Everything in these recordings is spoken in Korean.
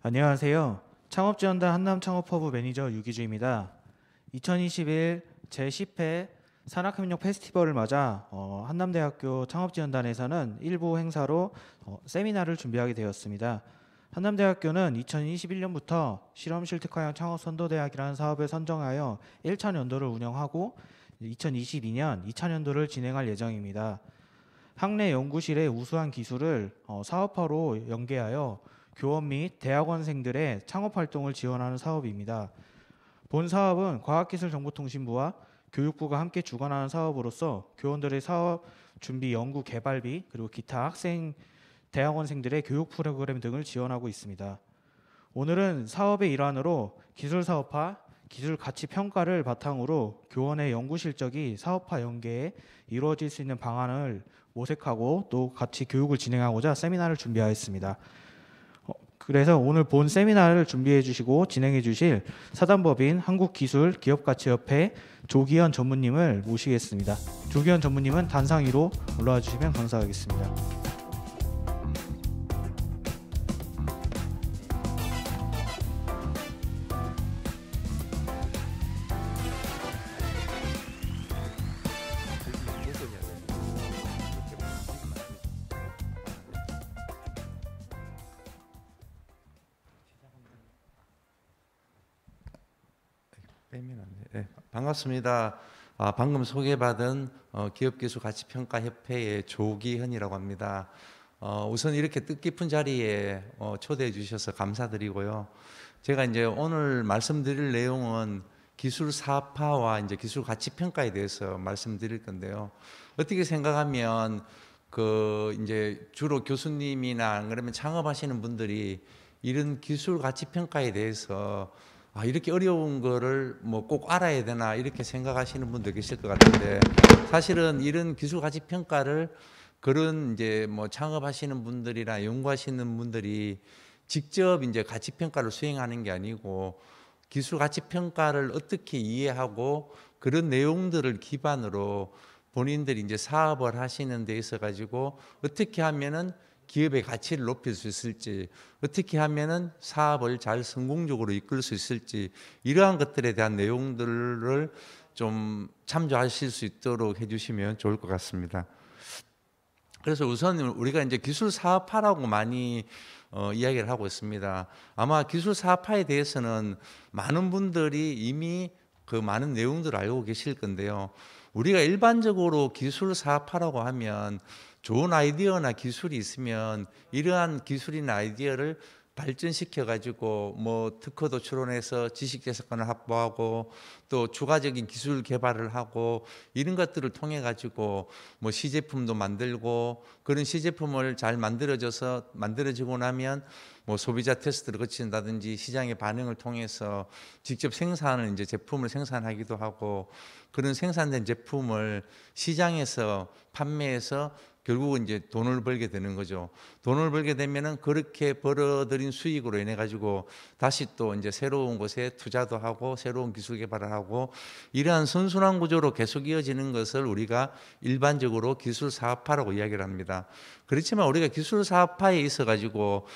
안녕하세요. 창업지원단 한남창업허브 매니저 유기주입니다. 2021 제10회 산학협력 페스티벌을 맞아 어, 한남대학교 창업지원단에서는 일부 행사로 어, 세미나를 준비하게 되었습니다. 한남대학교는 2021년부터 실험실 특화형 창업선도대학이라는 사업을 선정하여 1차 연도를 운영하고 2022년 2차 연도를 진행할 예정입니다. 학내 연구실의 우수한 기술을 어, 사업화로 연계하여 교원 및 대학원생들의 창업 활동을 지원하는 사업입니다. 본 사업은 과학기술정보통신부와 교육부가 함께 주관하는 사업으로서 교원들의 사업 준비 연구 개발비 그리고 기타 학생 대학원생들의 교육 프로그램 등을 지원하고 있습니다. 오늘은 사업의 일환으로 기술 사업화 기술 가치 평가를 바탕으로 교원의 연구 실적이 사업화 연계에 이루어질 수 있는 방안을 모색하고 또 같이 교육을 진행하고자 세미나를 준비하였습니다. 그래서 오늘 본 세미나를 준비해 주시고 진행해 주실 사단법인 한국기술기업가치협회 조기현 전무님을 모시겠습니다. 조기현 전무님은 단상위로 올라와 주시면 감사하겠습니다. 반갑습니다. 아, 방금 소개받은 어, 기업기술 가치평가협회의 조기현이라고 합니다. 어, 우선 이렇게 뜻깊은 자리에 어, 초대해 주셔서 감사드리고요. 제가 이제 오늘 말씀드릴 내용은 기술 사파와 이제 기술 가치 평가에 대해서 말씀드릴 건데요. 어떻게 생각하면 그 이제 주로 교수님이나 그러면 창업하시는 분들이 이런 기술 가치 평가에 대해서 아, 이렇게 어려운 거를 뭐꼭 알아야 되나 이렇게 생각하시는 분도 계실 것 같은데 사실은 이런 기술 가치 평가를 그런 이제 뭐 창업하시는 분들이나 연구하시는 분들이 직접 이제 가치 평가를 수행하는 게 아니고 기술 가치 평가를 어떻게 이해하고 그런 내용들을 기반으로 본인들이 이제 사업을 하시는 데 있어 가지고 어떻게 하면은 기업의 가치를 높일 수 있을지 어떻게 하면은 사업을 잘 성공적으로 이끌 수 있을지 이러한 것들에 대한 내용들을 좀 참조하실 수 있도록 해주시면 좋을 것 같습니다. 그래서 우선 우리가 이제 기술 사업화라고 많이 어, 이야기를 하고 있습니다. 아마 기술 사업화에 대해서는 많은 분들이 이미 그 많은 내용들을 알고 계실 건데요. 우리가 일반적으로 기술 사업화라고 하면 좋은 아이디어나 기술이 있으면 이러한 기술이나 아이디어를 발전시켜 가지고 뭐 특허도 출원해서 지식 재산권을 확보하고 또 추가적인 기술 개발을 하고 이런 것들을 통해 가지고 뭐 시제품도 만들고 그런 시제품을 잘 만들어져서 만들어지고 나면 뭐 소비자 테스트를 거친다든지 시장의 반응을 통해서 직접 생산하는 이제 제품을 생산하기도 하고 그런 생산된 제품을 시장에서 판매해서 결국은 이제 돈을 벌게 되는 거죠. 돈을 벌게 되면은 그렇게 벌어들인 수익으로 인해 가지고 다시 또 이제 새로운 곳에 투자도 하고 새로운 기술 개발을 하고 이러한 선순환 구조로 계속 이어지는 것을 우리가 일반적으로 기술 사업화라고 이야기를 합니다. 그렇지만 우리가 기술 사업화에 있어 가지고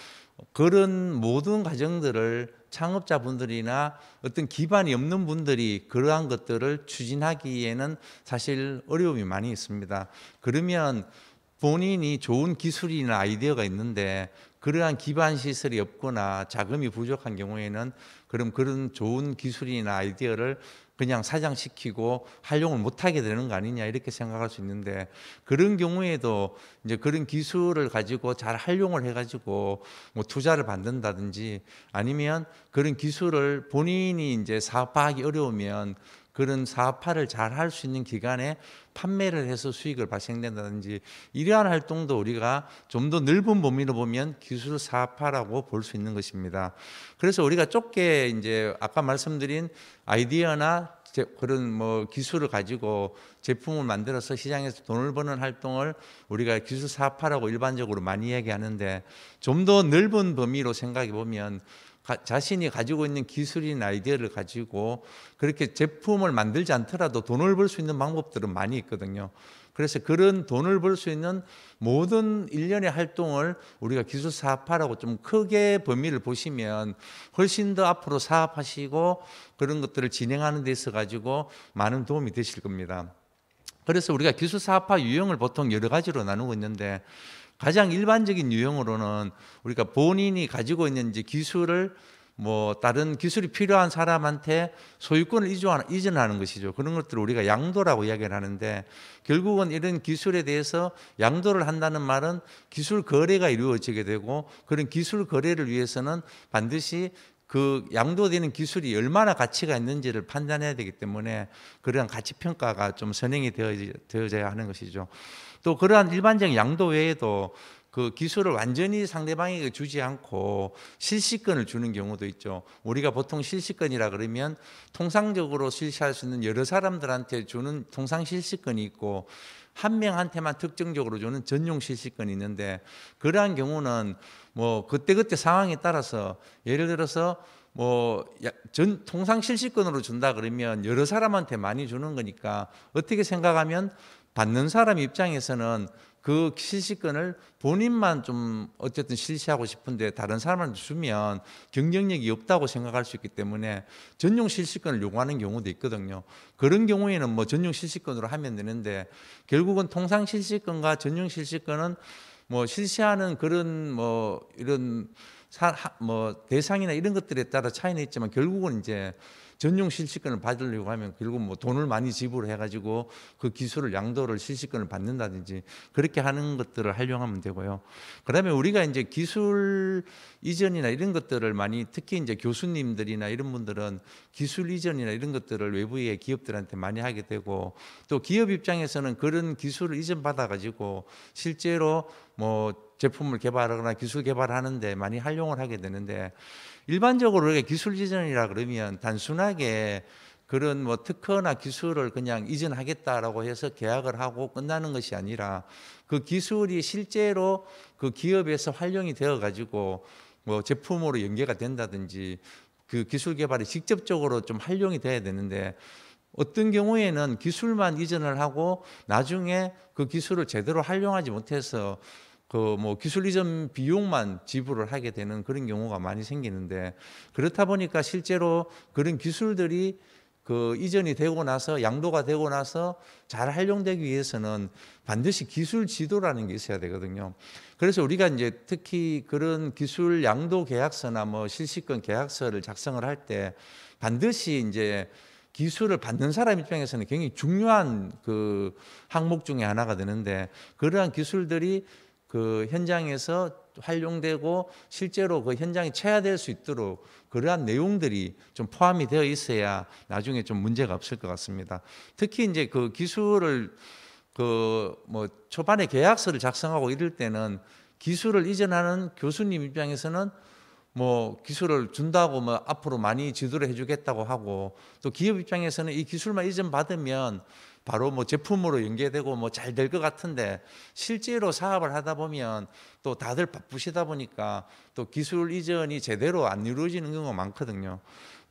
그런 모든 과정들을 창업자분들이나 어떤 기반이 없는 분들이 그러한 것들을 추진하기에는 사실 어려움이 많이 있습니다. 그러면 본인이 좋은 기술이나 아이디어가 있는데 그러한 기반 시설이 없거나 자금이 부족한 경우에는 그럼 그런 좋은 기술이나 아이디어를 그냥 사장시키고 활용을 못하게 되는 거 아니냐 이렇게 생각할 수 있는데 그런 경우에도 이제 그런 기술을 가지고 잘 활용을 해가지고 뭐 투자를 받는다든지 아니면 그런 기술을 본인이 이제 사업하기 어려우면 그런 사업화를 잘 할 수 있는 기간에 판매를 해서 수익을 발생된다든지 이러한 활동도 우리가 좀 더 넓은 범위로 보면 기술 사업화라고 볼 수 있는 것입니다. 그래서 우리가 좁게 이제 아까 말씀드린 아이디어나 그런 뭐 기술을 가지고 제품을 만들어서 시장에서 돈을 버는 활동을 우리가 기술 사업화라고 일반적으로 많이 얘기하는데좀 더 넓은 범위로 생각해 보면 자신이 가지고 있는 기술이나 아이디어를 가지고 그렇게 제품을 만들지 않더라도 돈을 벌 수 있는 방법들은 많이 있거든요. 그래서 그런 돈을 벌 수 있는 모든 일련의 활동을 우리가 기술 사업화라고 좀 크게 범위를 보시면 훨씬 더 앞으로 사업하시고 그런 것들을 진행하는 데 있어 가지고 많은 도움이 되실 겁니다. 그래서 우리가 기술 사업화 유형을 보통 여러 가지로 나누고 있는데 가장 일반적인 유형으로는 우리가 본인이 가지고 있는 이제 기술을 뭐 다른 기술이 필요한 사람한테 소유권을 이전하는 것이죠. 그런 것들을 우리가 양도라고 이야기를 하는데 결국은 이런 기술에 대해서 양도를 한다는 말은 기술 거래가 이루어지게 되고 그런 기술 거래를 위해서는 반드시 그 양도되는 기술이 얼마나 가치가 있는지를 판단해야 되기 때문에 그러한 가치 평가가 좀 선행이 되어져야 하는 것이죠. 또 그러한 일반적인 양도 외에도 그 기술을 완전히 상대방에게 주지 않고 실시권을 주는 경우도 있죠. 우리가 보통 실시권이라 그러면 통상적으로 실시할 수 있는 여러 사람들한테 주는 통상 실시권이 있고 한 명한테만 특정적으로 주는 전용 실시권이 있는데 그러한 경우는 뭐 그때그때 상황에 따라서 예를 들어서 뭐 전 통상 실시권으로 준다 그러면 여러 사람한테 많이 주는 거니까 어떻게 생각하면 받는 사람 입장에서는 그 실시권을 본인만 좀 어쨌든 실시하고 싶은데 다른 사람한테 주면 경쟁력이 없다고 생각할 수 있기 때문에 전용 실시권을 요구하는 경우도 있거든요. 그런 경우에는 뭐 전용 실시권으로 하면 되는데 결국은 통상 실시권과 전용 실시권은 뭐 실시하는 그런 뭐 이런 사, 뭐 대상이나 이런 것들에 따라 차이는 있지만 결국은 이제 전용 실시권을 받으려고 하면 결국 뭐 돈을 많이 지불해 가지고 그 기술을 양도를 실시권을 받는다든지 그렇게 하는 것들을 활용하면 되고요. 그다음에 우리가 이제 기술 이전이나 이런 것들을 많이 특히 이제 교수님들이나 이런 분들은 기술 이전이나 이런 것들을 외부의 기업들한테 많이 하게 되고 또 기업 입장에서는 그런 기술을 이전 받아 가지고 실제로 뭐 제품을 개발하거나 기술 개발하는데 많이 활용을 하게 되는데 일반적으로 이렇게 기술 이전이라 그러면 단순하게 그런 뭐 특허나 기술을 그냥 이전하겠다라고 해서 계약을 하고 끝나는 것이 아니라 그 기술이 실제로 그 기업에서 활용이 되어 가지고 뭐 제품으로 연계가 된다든지 그 기술 개발이 직접적으로 좀 활용이 돼야 되는데 어떤 경우에는 기술만 이전을 하고 나중에 그 기술을 제대로 활용하지 못해서 그뭐 기술 이전 비용만 지불을 하게 되는 그런 경우가 많이 생기는데 그렇다 보니까 실제로 그런 기술들이 그 이전이 되고 나서 양도가 되고 나서 잘 활용되기 위해서는 반드시 기술 지도라는 게 있어야 되거든요. 그래서 우리가 이제 특히 그런 기술 양도 계약서나 뭐 실시권 계약서를 작성을 할 때 반드시 이제 기술을 받는 사람 입장에서는 굉장히 중요한 그 항목 중에 하나가 되는데 그러한 기술들이 그 현장에서 활용되고 실제로 그현장이 체화될 수 있도록 그러한 내용들이 좀 포함이 되어 있어야 나중에 좀 문제가 없을 것 같습니다. 특히 이제 그 기술을 그 뭐 초반에 계약서를 작성하고 이럴 때는 기술을 이전하는 교수님 입장에서는 뭐 기술을 준다고 뭐 앞으로 많이 지도를 해주겠다고 하고 또 기업 입장에서는 이 기술만 이전 받으면 바로 뭐 제품으로 연계되고 뭐 잘 될 것 같은데 실제로 사업을 하다 보면 또 다들 바쁘시다 보니까 또 기술 이전이 제대로 안 이루어지는 경우가 많거든요.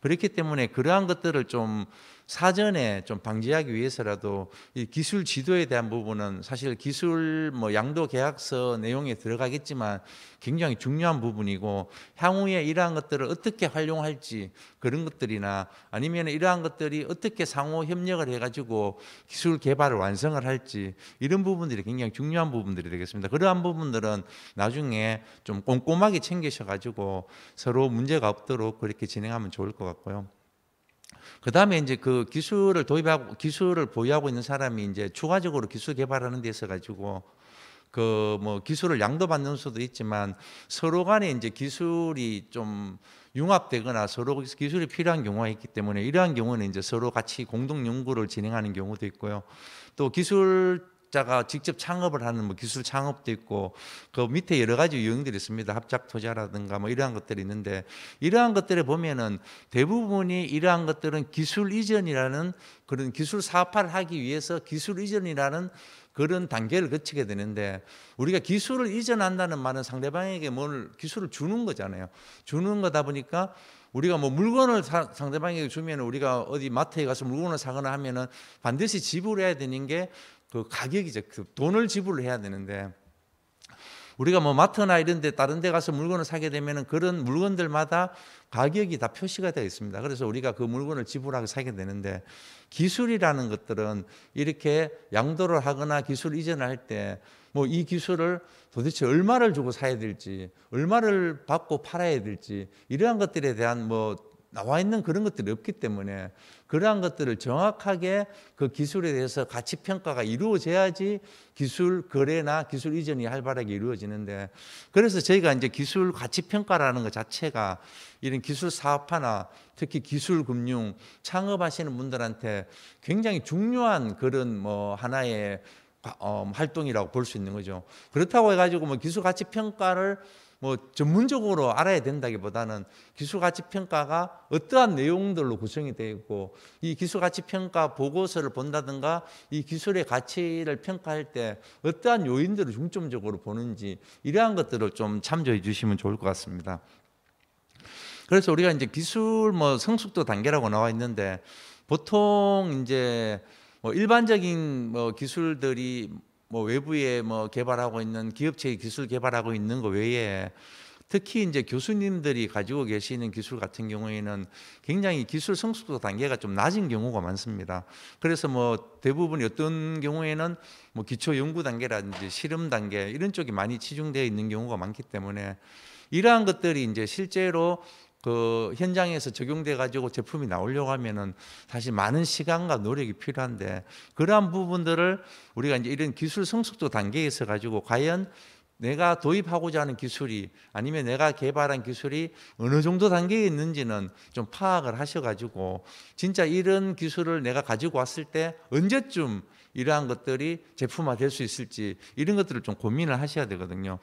그렇기 때문에 그러한 것들을 좀 사전에 좀 방지하기 위해서라도 이 기술 지도에 대한 부분은 사실 기술 뭐 양도 계약서 내용에 들어가겠지만 굉장히 중요한 부분이고 향후에 이러한 것들을 어떻게 활용할지 그런 것들이나 아니면 이러한 것들이 어떻게 상호 협력을 해가지고 기술 개발을 완성을 할지 이런 부분들이 굉장히 중요한 부분들이 되겠습니다. 그러한 부분들은 나중에 좀 꼼꼼하게 챙기셔가지고 서로 문제가 없도록 그렇게 진행하면 좋을 것 같고요. 그다음에 이제 그 기술을 도입하고 기술을 보유하고 있는 사람이 이제 추가적으로 기술 개발하는 데 있어 가지고 그 뭐 기술을 양도받는 수도 있지만 서로 간에 이제 기술이 좀 융합되거나 서로 기술이 필요한 경우가 있기 때문에 이러한 경우는 이제 서로 같이 공동 연구를 진행하는 경우도 있고요. 또 기술 자가 직접 창업을 하는 뭐 기술 창업도 있고 그 밑에 여러 가지 유형들이 있습니다. 합작 투자라든가 뭐 이러한 것들이 있는데 이러한 것들을 보면은 대부분이 이러한 것들은 기술 이전이라는 그런 기술 사업화를 하기 위해서 기술 이전이라는 그런 단계를 거치게 되는데 우리가 기술을 이전한다는 말은 상대방에게 뭘 기술을 주는 거잖아요. 주는 거다 보니까 우리가 뭐 물건을 사, 상대방에게 주면 우리가 어디 마트에 가서 물건을 사거나 하면은 반드시 지불해야 되는 게그 가격이죠. 그 돈을 지불을 해야 되는데 우리가 뭐 마트나 이런 데 다른 데 가서 물건을 사게 되면은 그런 물건들마다 가격이 다 표시가 되어 있습니다. 그래서 우리가 그 물건을 지불하고 사게 되는데 기술이라는 것들은 이렇게 양도를 하거나 기술 이전을 할 때 뭐 이 기술을 도대체 얼마를 주고 사야 될지 얼마를 받고 팔아야 될지 이러한 것들에 대한 뭐 나와 있는 그런 것들이 없기 때문에 그러한 것들을 정확하게 그 기술에 대해서 가치 평가가 이루어져야지 기술 거래나 기술 이전이 활발하게 이루어지는데 그래서 저희가 이제 기술 가치 평가라는 것 자체가 이런 기술 사업화나 특히 기술 금융 창업하시는 분들한테 굉장히 중요한 그런 뭐 하나의 어, 활동이라고 볼 수 있는 거죠. 그렇다고 해가지고 뭐 기술 가치 평가를 뭐 전문적으로 알아야 된다기보다는 기술 가치 평가가 어떠한 내용들로 구성이 되어 있고 이 기술 가치 평가 보고서를 본다든가 이 기술의 가치를 평가할 때 어떠한 요인들을 중점적으로 보는지 이러한 것들을 좀 참조해 주시면 좋을 것 같습니다. 그래서 우리가 이제 기술 뭐 성숙도 단계라고 나와 있는데 보통 이제 뭐 일반적인 뭐 기술들이 뭐 외부에 뭐 개발하고 있는 기업체의 기술 개발하고 있는 것 외에 특히 이제 교수님들이 가지고 계시는 기술 같은 경우에는 굉장히 기술 성숙도 단계가 좀 낮은 경우가 많습니다. 그래서 뭐 대부분 어떤 경우에는 뭐 기초 연구 단계라든지 실험 단계 이런 쪽이 많이 치중되어 있는 경우가 많기 때문에 이러한 것들이 이제 실제로 그 현장에서 적용돼 가지고 제품이 나오려고 하면은 사실 많은 시간과 노력이 필요한데 그러한 부분들을 우리가 이제 이런 기술 성숙도 단계에 있어 가지고 과연 내가 도입하고자 하는 기술이 아니면 내가 개발한 기술이 어느 정도 단계에 있는지는 좀 파악을 하셔 가지고 진짜 이런 기술을 내가 가지고 왔을 때 언제쯤 이러한 것들이 제품화 될 수 있을지 이런 것들을 좀 고민을 하셔야 되거든요.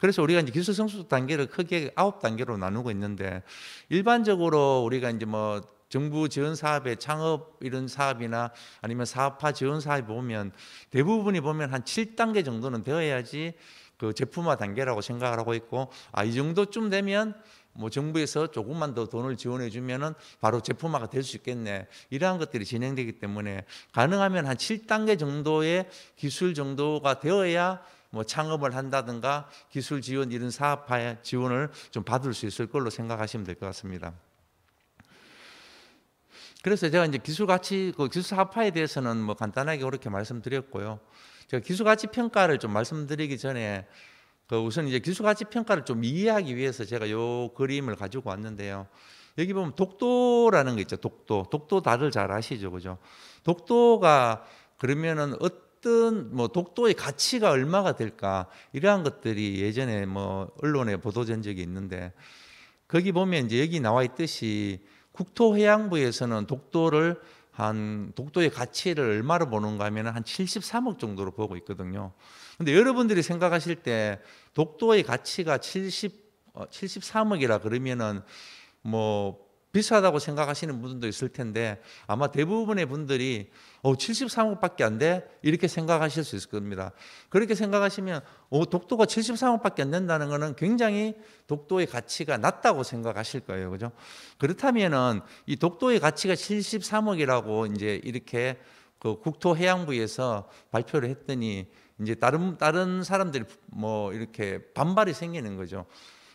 그래서 우리가 이제 기술 성숙 단계를 크게 아홉 단계로 나누고 있는데 일반적으로 우리가 이제 뭐 정부 지원 사업에 창업 이런 사업이나 아니면 사업화 지원 사업 보면 대부분이 보면 한 7단계 정도는 되어야지 그 제품화 단계라고 생각을 하고 있고 아 이 정도쯤 되면 뭐 정부에서 조금만 더 돈을 지원해 주면은 바로 제품화가 될 수 있겠네. 이러한 것들이 진행되기 때문에 가능하면 한 7단계 정도의 기술 정도가 되어야 뭐 창업을 한다든가 기술 지원 이런 사업화 에 지원을 좀 받을 수 있을 걸로 생각하시면 될 것 같습니다. 그래서 제가 이제 기술 가치 그 기술 사업화에 대해서는 뭐 간단하게 그렇게 말씀드렸고요. 제가 기술 가치 평가를 좀 말씀드리기 전에 그 우선 이제 기술 가치 평가를 좀 이해하기 위해서 제가 요 그림을 가지고 왔는데요. 여기 보면 독도라는 게 있죠. 독도. 독도 다들 잘 아시죠. 그죠? 독도가 그러면은 어떤 뭐 독도의 가치가 얼마가 될까? 이러한 것들이 예전에 뭐 언론에 보도된 적이 있는데 거기 보면 이제 여기 나와 있듯이 국토해양부에서는 독도를 한 독도의 가치를 얼마로 보는가 하면 한 73억 정도로 보고 있거든요. 근데 여러분들이 생각하실 때 독도의 가치가 70 73억이라 어, 그러면은 뭐 비싸다고 생각하시는 분도 들 있을 텐데 아마 대부분의 분들이 어 73억밖에 안 돼? 이렇게 생각하실 수 있을 겁니다. 그렇게 생각하시면 어 독도가 73억밖에 안 된다는 것은 굉장히 독도의 가치가 낮다고 생각하실 거예요. 그죠? 그렇다면은 이 독도의 가치가 73억이라고 이제 이렇게 그 국토해양부에서 발표를 했더니 이제 다른 다른 사람들이 뭐 이렇게 반발이 생기는 거죠.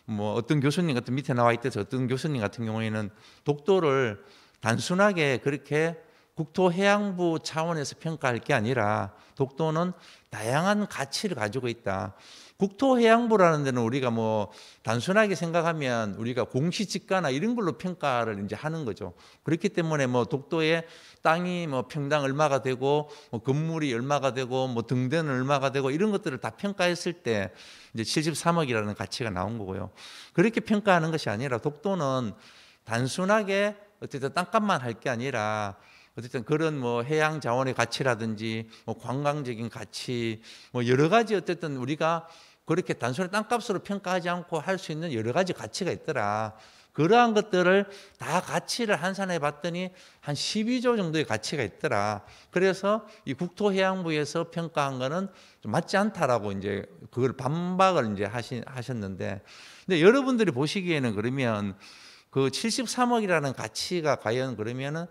뭐 어떤 교수님 같은 밑에 나와 있대서 어떤 교수님 같은 경우에는 독도를 단순하게 그렇게 국토해양부 차원에서 평가할 게 아니라 독도는 다양한 가치를 가지고 있다. 국토해양부라는 데는 우리가 뭐 단순하게 생각하면 우리가 공시지가나 이런 걸로 평가를 이제 하는 거죠. 그렇기 때문에 뭐 독도에 땅이 뭐 평당 얼마가 되고 뭐 건물이 얼마가 되고 뭐 등대는 얼마가 되고 이런 것들을 다 평가했을 때 이제 73억이라는 가치가 나온 거고요. 그렇게 평가하는 것이 아니라 독도는 단순하게 어쨌든 땅값만 할 게 아니라 어쨌든 그런 뭐 해양 자원의 가치라든지 뭐 관광적인 가치 뭐 여러 가지 어쨌든 우리가 그렇게 단순히 땅값으로 평가하지 않고 할 수 있는 여러 가지 가치가 있더라. 그러한 것들을 다 가치를 한산해 봤더니 한 12조 정도의 가치가 있더라. 그래서 이 국토해양부에서 평가한 거는 좀 맞지 않다라고 이제 그걸 반박을 이제 하신, 하셨는데 근데 여러분들이 보시기에는 그러면 그 73억이라는 가치가 과연 그러면은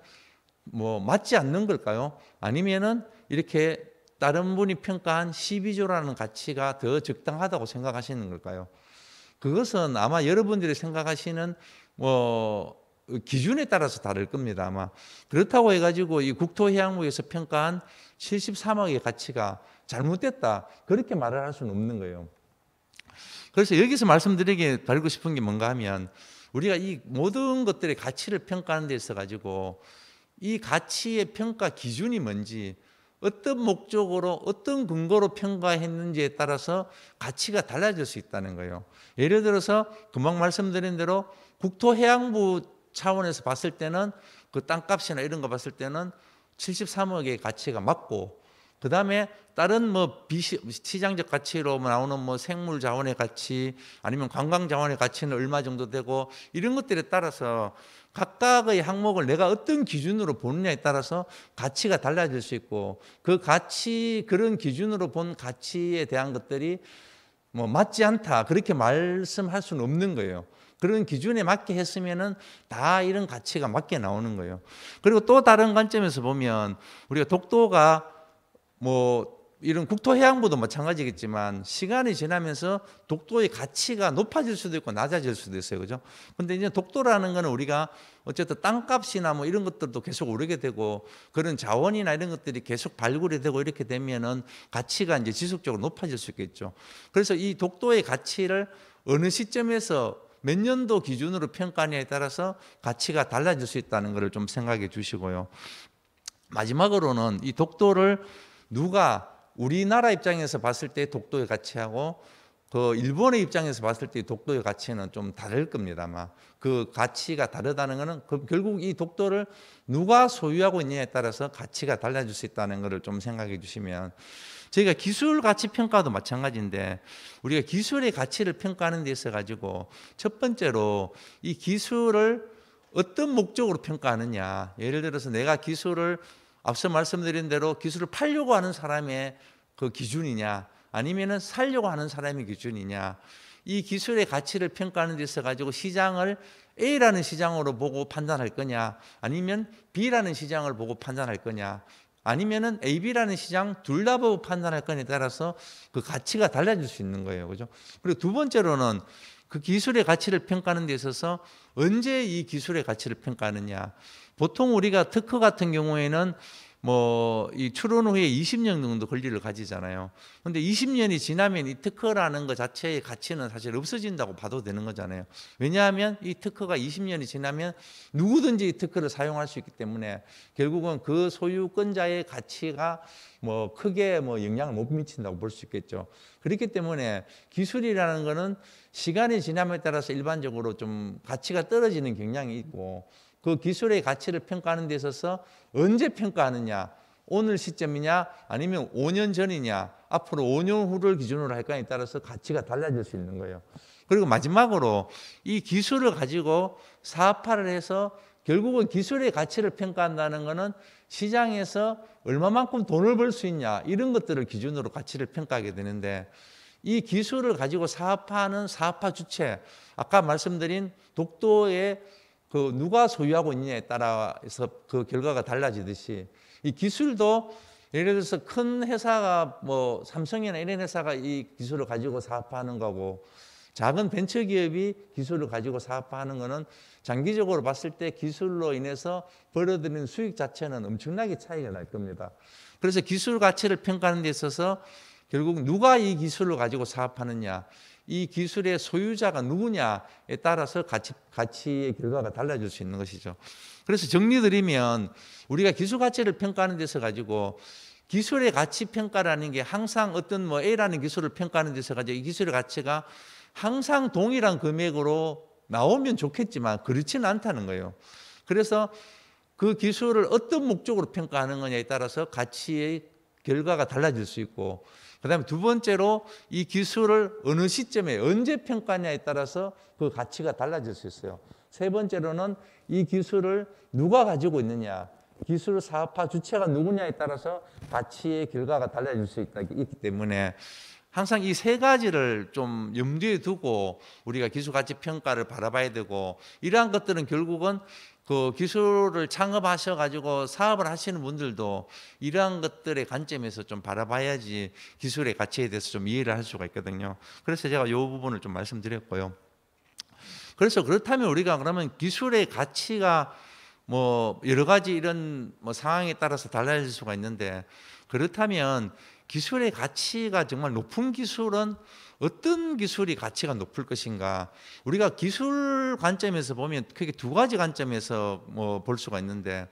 뭐 맞지 않는 걸까요? 아니면은 이렇게 다른 분이 평가한 12조라는 가치가 더 적당하다고 생각하시는 걸까요? 그것은 아마 여러분들이 생각하시는 뭐 기준에 따라서 다를 겁니다. 아마 그렇다고 해가지고 이 국토해양부에서 평가한 73억의 가치가 잘못됐다 그렇게 말을 할 수는 없는 거예요. 그래서 여기서 말씀드리게 달고 싶은 게 뭔가 하면 우리가 이 모든 것들의 가치를 평가하는 데 있어 가지고 이 가치의 평가 기준이 뭔지 어떤 목적으로 어떤 근거로 평가했는지에 따라서 가치가 달라질 수 있다는 거예요. 예를 들어서 금방 말씀드린 대로 국토해양부 차원에서 봤을 때는 그 땅값이나 이런 거 봤을 때는 73억의 가치가 맞고 그 다음에 다른 뭐 비 시장적 가치로 뭐 나오는 뭐 생물 자원의 가치 아니면 관광 자원의 가치는 얼마 정도 되고 이런 것들에 따라서 각각의 항목을 내가 어떤 기준으로 보느냐에 따라서 가치가 달라질 수 있고 그 가치 그런 기준으로 본 가치에 대한 것들이 뭐 맞지 않다 그렇게 말씀할 수는 없는 거예요. 그런 기준에 맞게 했으면은 다 이런 가치가 맞게 나오는 거예요. 그리고 또 다른 관점에서 보면 우리가 독도가 뭐 이런 국토해양부도 마찬가지겠지만 시간이 지나면서 독도의 가치가 높아질 수도 있고 낮아질 수도 있어요. 그죠? 근데 이제 독도라는 거는 우리가 어쨌든 땅값이나 뭐 이런 것들도 계속 오르게 되고 그런 자원이나 이런 것들이 계속 발굴이 되고 이렇게 되면은 가치가 이제 지속적으로 높아질 수 있겠죠. 그래서 이 독도의 가치를 어느 시점에서 몇 년도 기준으로 평가하냐에 따라서 가치가 달라질 수 있다는 것을 좀 생각해 주시고요. 마지막으로는 이 독도를 누가 우리나라 입장에서 봤을 때 독도의 가치하고 그 일본의 입장에서 봤을 때 독도의 가치는 좀 다를 겁니다만 그 가치가 다르다는 것은 그 결국 이 독도를 누가 소유하고 있냐에 따라서 가치가 달라질 수 있다는 것을 좀 생각해 주시면 저희가 기술 가치 평가도 마찬가지인데 우리가 기술의 가치를 평가하는 데 있어 가지고 첫 번째로 이 기술을 어떤 목적으로 평가하느냐 예를 들어서 내가 기술을 앞서 말씀드린 대로 기술을 팔려고 하는 사람의 그 기준이냐 아니면은 살려고 하는 사람의 기준이냐 이 기술의 가치를 평가하는 데 있어 가지고 시장을 A라는 시장으로 보고 판단할 거냐 아니면 B라는 시장을 보고 판단할 거냐 아니면은 AB라는 시장 둘 다 보고 판단할 거냐에 따라서 그 가치가 달라질 수 있는 거예요. 그죠? 그리고 두 번째로는 그 기술의 가치를 평가하는 데 있어서 언제 이 기술의 가치를 평가하느냐 보통 우리가 특허 같은 경우에는 뭐 이 출원 후에 20년 정도 권리를 가지잖아요. 근데 20년이 지나면 이 특허라는 것 자체의 가치는 사실 없어진다고 봐도 되는 거잖아요. 왜냐하면 이 특허가 20년이 지나면 누구든지 이 특허를 사용할 수 있기 때문에 결국은 그 소유권자의 가치가 뭐 크게 뭐 영향을 못 미친다고 볼 수 있겠죠. 그렇기 때문에 기술이라는 거는 시간이 지남에 따라서 일반적으로 좀 가치가 떨어지는 경향이 있고 그 기술의 가치를 평가하는 데 있어서 언제 평가하느냐? 오늘 시점이냐? 아니면 5년 전이냐? 앞으로 5년 후를 기준으로 할거냐에 따라서 가치가 달라질 수 있는 거예요. 그리고 마지막으로 이 기술을 가지고 사업화를 해서 결국은 기술의 가치를 평가한다는 것은 시장에서 얼마만큼 돈을 벌 수 있냐 이런 것들을 기준으로 가치를 평가하게 되는데 이 기술을 가지고 사업화하는 사업화 주체 아까 말씀드린 독도의 그 누가 소유하고 있느냐에 따라서 그 결과가 달라지듯이 이 기술도 예를 들어서 큰 회사가 뭐 삼성이나 이런 회사가 이 기술을 가지고 사업하는 거고 작은 벤처 기업이 기술을 가지고 사업하는 거는 장기적으로 봤을 때 기술로 인해서 벌어들이는 수익 자체는 엄청나게 차이가 날 겁니다. 그래서 기술 가치를 평가하는 데 있어서 결국 누가 이 기술을 가지고 사업하느냐 이 기술의 소유자가 누구냐에 따라서 가치, 가치의 결과가 달라질 수 있는 것이죠. 그래서 정리드리면 우리가 기술 가치를 평가하는 데서 가지고 기술의 가치 평가라는 게 항상 어떤 뭐 A라는 기술을 평가하는 데서 가지고 이 기술의 가치가 항상 동일한 금액으로 나오면 좋겠지만 그렇지는 않다는 거예요. 그래서 그 기술을 어떤 목적으로 평가하는 거냐에 따라서 가치의 결과가 달라질 수 있고 그 다음에 두 번째로 이 기술을 어느 시점에 언제 평가냐에 따라서 그 가치가 달라질 수 있어요. 세 번째로는 이 기술을 누가 가지고 있느냐, 기술 사업화 주체가 누구냐에 따라서 가치의 결과가 달라질 수 있다, 있기 때문에 항상 이 세 가지를 좀 염두에 두고 우리가 기술 가치 평가를 바라봐야 되고 이러한 것들은 결국은 그 기술을 창업하셔 가지고 사업을 하시는 분들도 이러한 것들의 관점에서 좀 바라봐야지 기술의 가치에 대해서 좀 이해를 할 수가 있거든요. 그래서 제가 요 부분을 좀 말씀드렸고요. 그래서 그렇다면 우리가 그러면 기술의 가치가 뭐 여러 가지 이런 뭐 상황에 따라서 달라질 수가 있는데 그렇다면 기술의 가치가 정말 높은 기술은 어떤 기술이 가치가 높을 것인가 우리가 기술 관점에서 보면 크게 두 가지 관점에서 뭐 볼 수가 있는데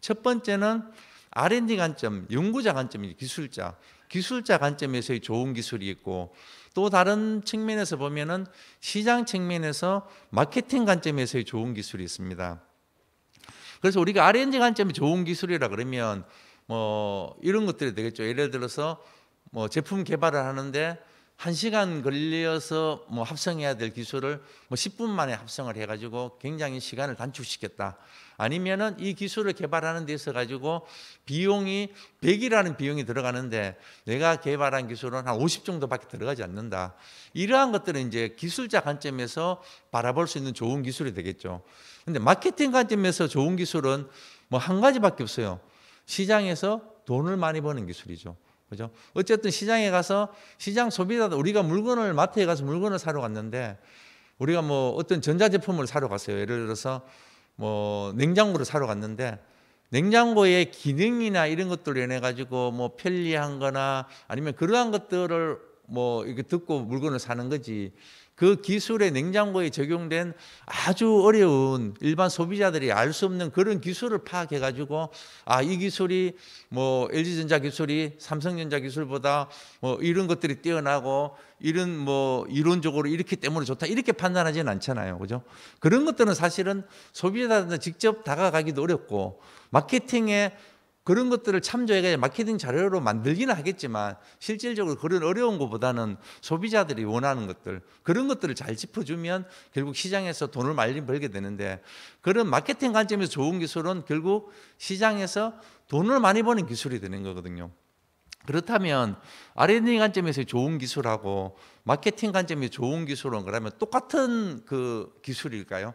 첫 번째는 R&D 관점, 연구자 관점이 기술자. 기술자 관점에서의 좋은 기술이 있고 또 다른 측면에서 보면은 시장 측면에서 마케팅 관점에서의 좋은 기술이 있습니다. 그래서 우리가 R&D 관점이 좋은 기술이라 그러면 뭐 이런 것들이 되겠죠. 예를 들어서 뭐 제품 개발을 하는데 1시간 걸려서 뭐 합성해야 될 기술을 뭐 10분 만에 합성을 해 가지고 굉장히 시간을 단축시켰다. 아니면은 이 기술을 개발하는 데 있어 가지고 비용이 100이라는 비용이 들어가는데 내가 개발한 기술은 한 50 정도밖에 들어가지 않는다. 이러한 것들은 이제 기술자 관점에서 바라볼 수 있는 좋은 기술이 되겠죠. 근데 마케팅 관점에서 좋은 기술은 뭐 한 가지밖에 없어요. 시장에서 돈을 많이 버는 기술이죠. 그죠? 어쨌든 시장에 가서 시장 소비자 우리가 물건을 마트에 가서 물건을 사러 갔는데 우리가 뭐 어떤 전자제품을 사러 갔어요. 예를 들어서 뭐 냉장고를 사러 갔는데 냉장고의 기능이나 이런 것들로 인해 가지고 뭐 편리한거나 아니면 그러한 것들을 뭐 이렇게 듣고 물건을 사는 거지 그 기술의 냉장고에 적용된 아주 어려운 일반 소비자들이 알 수 없는 그런 기술을 파악해 가지고 아 이 기술이 뭐 LG전자 기술이 삼성전자 기술보다 뭐 이런 것들이 뛰어나고 이런 뭐 이론적으로 이렇게 때문에 좋다 이렇게 판단하지는 않잖아요. 그죠? 그런 것들은 사실은 소비자들한테 직접 다가가기도 어렵고 마케팅에 그런 것들을 참조해가 지고 마케팅 자료로 만들기는 하겠지만 실질적으로 그런 어려운 것보다는 소비자들이 원하는 것들 그런 것들을 잘 짚어주면 결국 시장에서 돈을 많이 벌게 되는데 그런 마케팅 관점에서 좋은 기술은 결국 시장에서 돈을 많이 버는 기술이 되는 거거든요. 그렇다면 R&D 관점에서 좋은 기술하고 마케팅 관점에서 좋은 기술은 그러면 똑같은 그 기술일까요?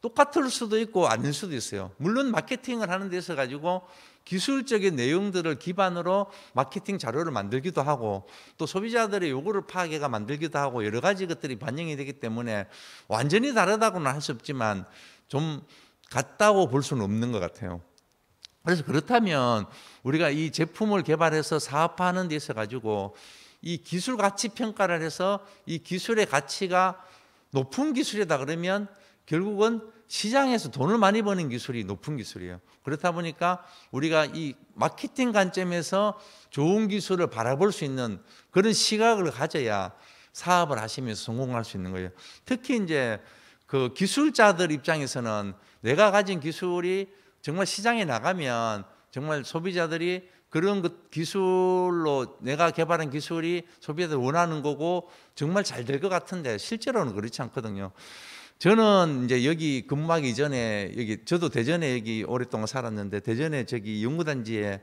똑같을 수도 있고 아닐 수도 있어요. 물론 마케팅을 하는 데서 가지고 기술적인 내용들을 기반으로 마케팅 자료를 만들기도 하고 또 소비자들의 요구를 파악해가 만들기도 하고 여러 가지 것들이 반영이 되기 때문에 완전히 다르다고는 할 수 없지만 좀 같다고 볼 수는 없는 것 같아요. 그래서 그렇다면 우리가 이 제품을 개발해서 사업화하는 데 있어 가지고 이 기술 가치 평가를 해서 이 기술의 가치가 높은 기술이다 그러면 결국은 시장에서 돈을 많이 버는 기술이 높은 기술이에요. 그렇다 보니까 우리가 이 마케팅 관점에서 좋은 기술을 바라볼 수 있는 그런 시각을 가져야 사업을 하시면서 성공할 수 있는 거예요. 특히 이제 그 기술자들 입장에서는 내가 가진 기술이 정말 시장에 나가면 정말 소비자들이 그런 그 기술로 내가 개발한 기술이 소비자들 원하는 거고 정말 잘 될 것 같은데 실제로는 그렇지 않거든요. 저는 이제 여기 근무하기 전에 여기 저도 대전에 여기 오랫동안 살았는데 대전에 저기 연구단지에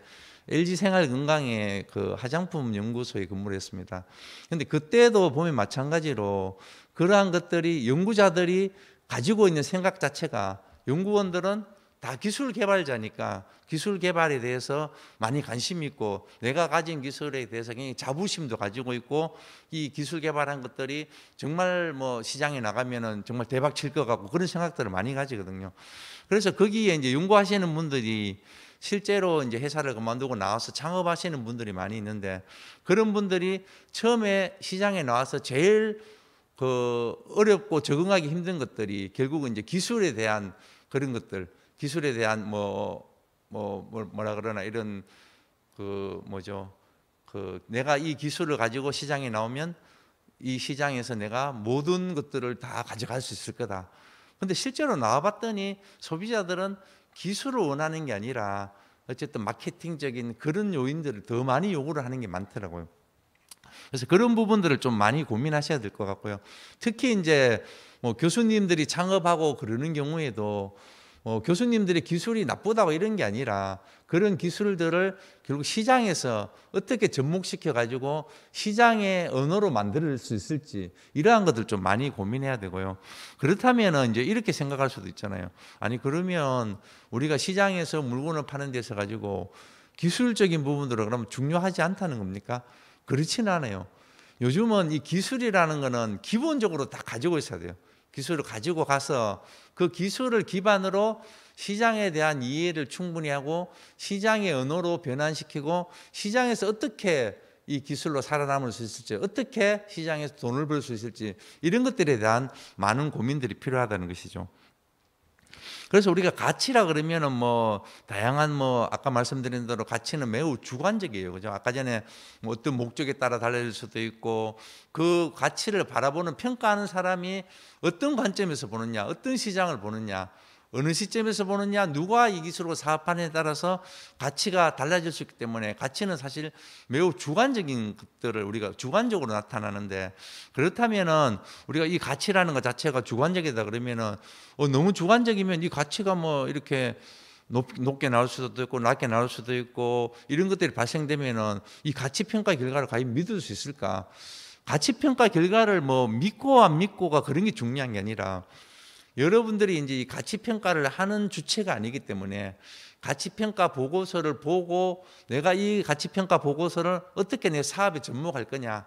LG 생활건강의 그 화장품 연구소에 근무를 했습니다. 근데 그때도 보면 마찬가지로 그러한 것들이 연구자들이 가지고 있는 생각 자체가 연구원들은 다 기술 개발자니까 기술 개발에 대해서 많이 관심 있고 내가 가진 기술에 대해서 굉장히 자부심도 가지고 있고 이 기술 개발한 것들이 정말 뭐 시장에 나가면은 정말 대박 칠 것 같고 그런 생각들을 많이 가지거든요. 그래서 거기에 이제 연구하시는 분들이 실제로 이제 회사를 그만두고 나와서 창업하시는 분들이 많이 있는데 그런 분들이 처음에 시장에 나와서 제일 그 어렵고 적응하기 힘든 것들이 결국은 이제 기술에 대한 그런 것들 기술에 대한 뭐, 뭐, 뭐 뭐라 그러나 이런 그 뭐죠 그 내가 이 기술을 가지고 시장에 나오면 이 시장에서 내가 모든 것들을 다 가져갈 수 있을 거다. 근데 실제로 나와봤더니 소비자들은 기술을 원하는 게 아니라 어쨌든 마케팅적인 그런 요인들을 더 많이 요구를 하는 게 많더라고요. 그래서 그런 부분들을 좀 많이 고민하셔야 될 것 같고요. 특히 이제 뭐 교수님들이 창업하고 그러는 경우에도 어, 교수님들의 기술이 나쁘다고 이런 게 아니라 그런 기술들을 결국 시장에서 어떻게 접목시켜 가지고 시장의 언어로 만들 수 있을지 이러한 것들 좀 많이 고민해야 되고요. 그렇다면 이제 이렇게 생각할 수도 있잖아요. 아니 그러면 우리가 시장에서 물건을 파는 데서 가지고 기술적인 부분들은 그럼 중요하지 않다는 겁니까? 그렇진 않아요. 요즘은 이 기술이라는 거는 기본적으로 다 가지고 있어야 돼요. 기술을 가지고 가서 그 기술을 기반으로 시장에 대한 이해를 충분히 하고 시장의 언어로 변환시키고 시장에서 어떻게 이 기술로 살아남을 수 있을지 어떻게 시장에서 돈을 벌 수 있을지 이런 것들에 대한 많은 고민들이 필요하다는 것이죠. 그래서 우리가 가치라 그러면은 뭐 다양한 뭐 아까 말씀드린 대로 가치는 매우 주관적이에요. 그죠? 아까 전에 뭐 어떤 목적에 따라 달라질 수도 있고 그 가치를 바라보는 평가하는 사람이 어떤 관점에서 보느냐, 어떤 시장을 보느냐 어느 시점에서 보느냐, 누가 이기수로 사업하느냐에 따라서 가치가 달라질 수 있기 때문에 가치는 사실 매우 주관적인 것들을 우리가 주관적으로 나타나는데 그렇다면은 우리가 이 가치라는 것 자체가 주관적이다 그러면은 어, 너무 주관적이면 이 가치가 뭐 이렇게 높, 게 나올 수도 있고 낮게 나올 수도 있고 이런 것들이 발생되면은 이 가치 평가 결과를 과연 믿을 수 있을까? 가치 평가 결과를 뭐 믿고 안 믿고가 그런 게 중요한 게 아니라 여러분들이 이제 가치 평가를 하는 주체가 아니기 때문에 가치 평가 보고서를 보고 내가 이 가치 평가 보고서를 어떻게 내 사업에 접목할 거냐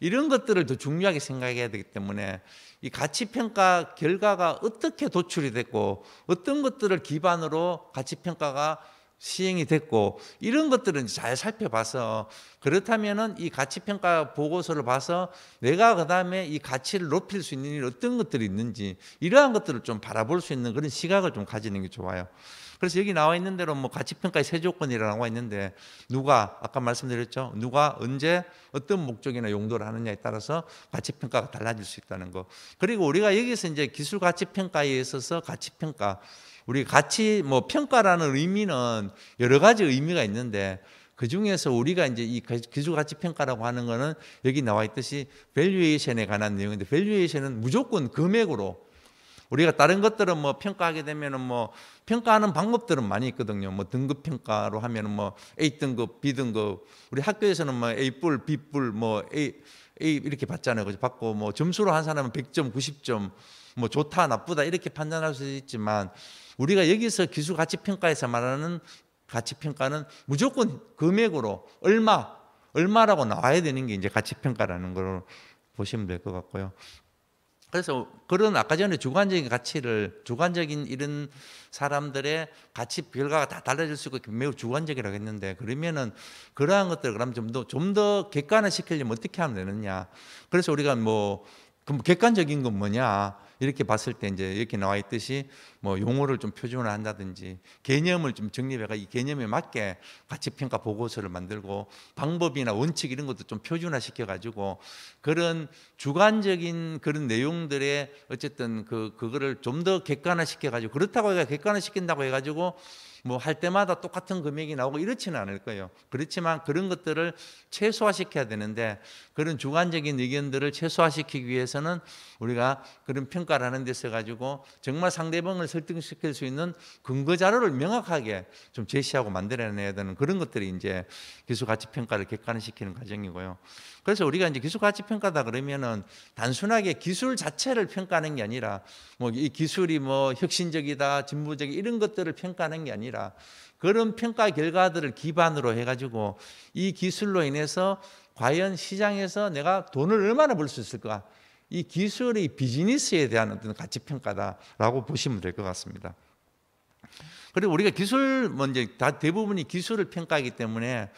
이런 것들을 더 중요하게 생각해야 되기 때문에 이 가치 평가 결과가 어떻게 도출이 됐고 어떤 것들을 기반으로 가치 평가가 시행이 됐고 이런 것들은 잘 살펴봐서 그렇다면은 이 가치 평가 보고서를 봐서 내가 그다음에 이 가치를 높일 수 있는 일 어떤 것들이 있는지 이러한 것들을 좀 바라볼 수 있는 그런 시각을 좀 가지는 게 좋아요. 그래서 여기 나와 있는 대로 뭐 가치 평가의 세 조건이라고 나와 있는데 누가 아까 말씀드렸죠. 누가 언제 어떤 목적이나 용도를 하느냐에 따라서 가치 평가가 달라질 수 있다는 거. 그리고 우리가 여기서 이제 기술 가치 평가에 있어서 가치 평가 우리 같이 뭐 평가라는 의미는 여러 가지 의미가 있는데 그 중에서 우리가 이제 이 기술 그, 가치 평가라고 하는 거는 여기 나와 있듯이 밸류에이션에 관한 내용인데 밸류에이션은 무조건 금액으로 우리가 다른 것들은 뭐 평가하게 되면은 뭐 평가하는 방법들은 많이 있거든요. 뭐 등급 평가로 하면은 뭐 A등급, B등급. 우리 학교에서는 뭐 A뿔, B뿔 뭐 A A 이렇게 받잖아요. 그래 받고 뭐 점수로 한 사람은 100점, 90점 뭐 좋다, 나쁘다 이렇게 판단할 수 있지만 우리가 여기서 기술 가치 평가에서 말하는 가치 평가는 무조건 금액으로 얼마 얼마라고 나와야 되는 게 이제 가치 평가라는 걸 보시면 될 것 같고요. 그래서 그런 아까 전에 주관적인 가치를 주관적인 이런 사람들의 가치 결과가 다 달라질 수 있고 매우 주관적이라고 했는데 그러면은 그러한 것들 그럼 좀 더 좀 더 객관화 시키려면 어떻게 하면 되느냐. 그래서 우리가 뭐 그럼 객관적인 건 뭐냐? 이렇게 봤을 때 이제 이렇게 나와 있듯이 뭐 용어를 좀 표준화한다든지 개념을 좀 정립해가 이 개념에 맞게 가치 평가 보고서를 만들고 방법이나 원칙 이런 것도 좀 표준화 시켜 가지고 그런 주관적인 그런 내용들에 어쨌든 그 그거를 좀 더 객관화 시켜 가지고 그렇다고 해가 객관화 시킨다고 해 가지고 뭐할 때마다 똑같은 금액이 나오고 이렇지는 않을 거예요. 그렇지만 그런 것들을 최소화시켜야 되는데 그런 주관적인 의견들을 최소화시키기 위해서는 우리가 그런 평가를 하는 데있 가지고 정말 상대방을 설득시킬 수 있는 근거 자료를 명확하게 좀 제시하고 만들어내야 되는 그런 것들이 이제 기술 가치 평가를 객관화시키는 과정이고요. 그래서 우리가 이제 기술 가치 평가다 그러면은 단순하게 기술 자체를 평가하는 게 아니라 뭐 이 기술이 뭐 혁신적이다, 진보적이 이런 것들을 평가하는 게 아니라 그런 평가 결과들을 기반으로 해가지고 이 기술로 인해서 과연 시장에서 내가 돈을 얼마나 벌 수 있을까? 이 기술의 비즈니스에 대한 어떤 가치 평가다라고 보시면 될 것 같습니다. 그리고 우리가 기술 먼저 다 대부분이 기술을 평가하기 때문에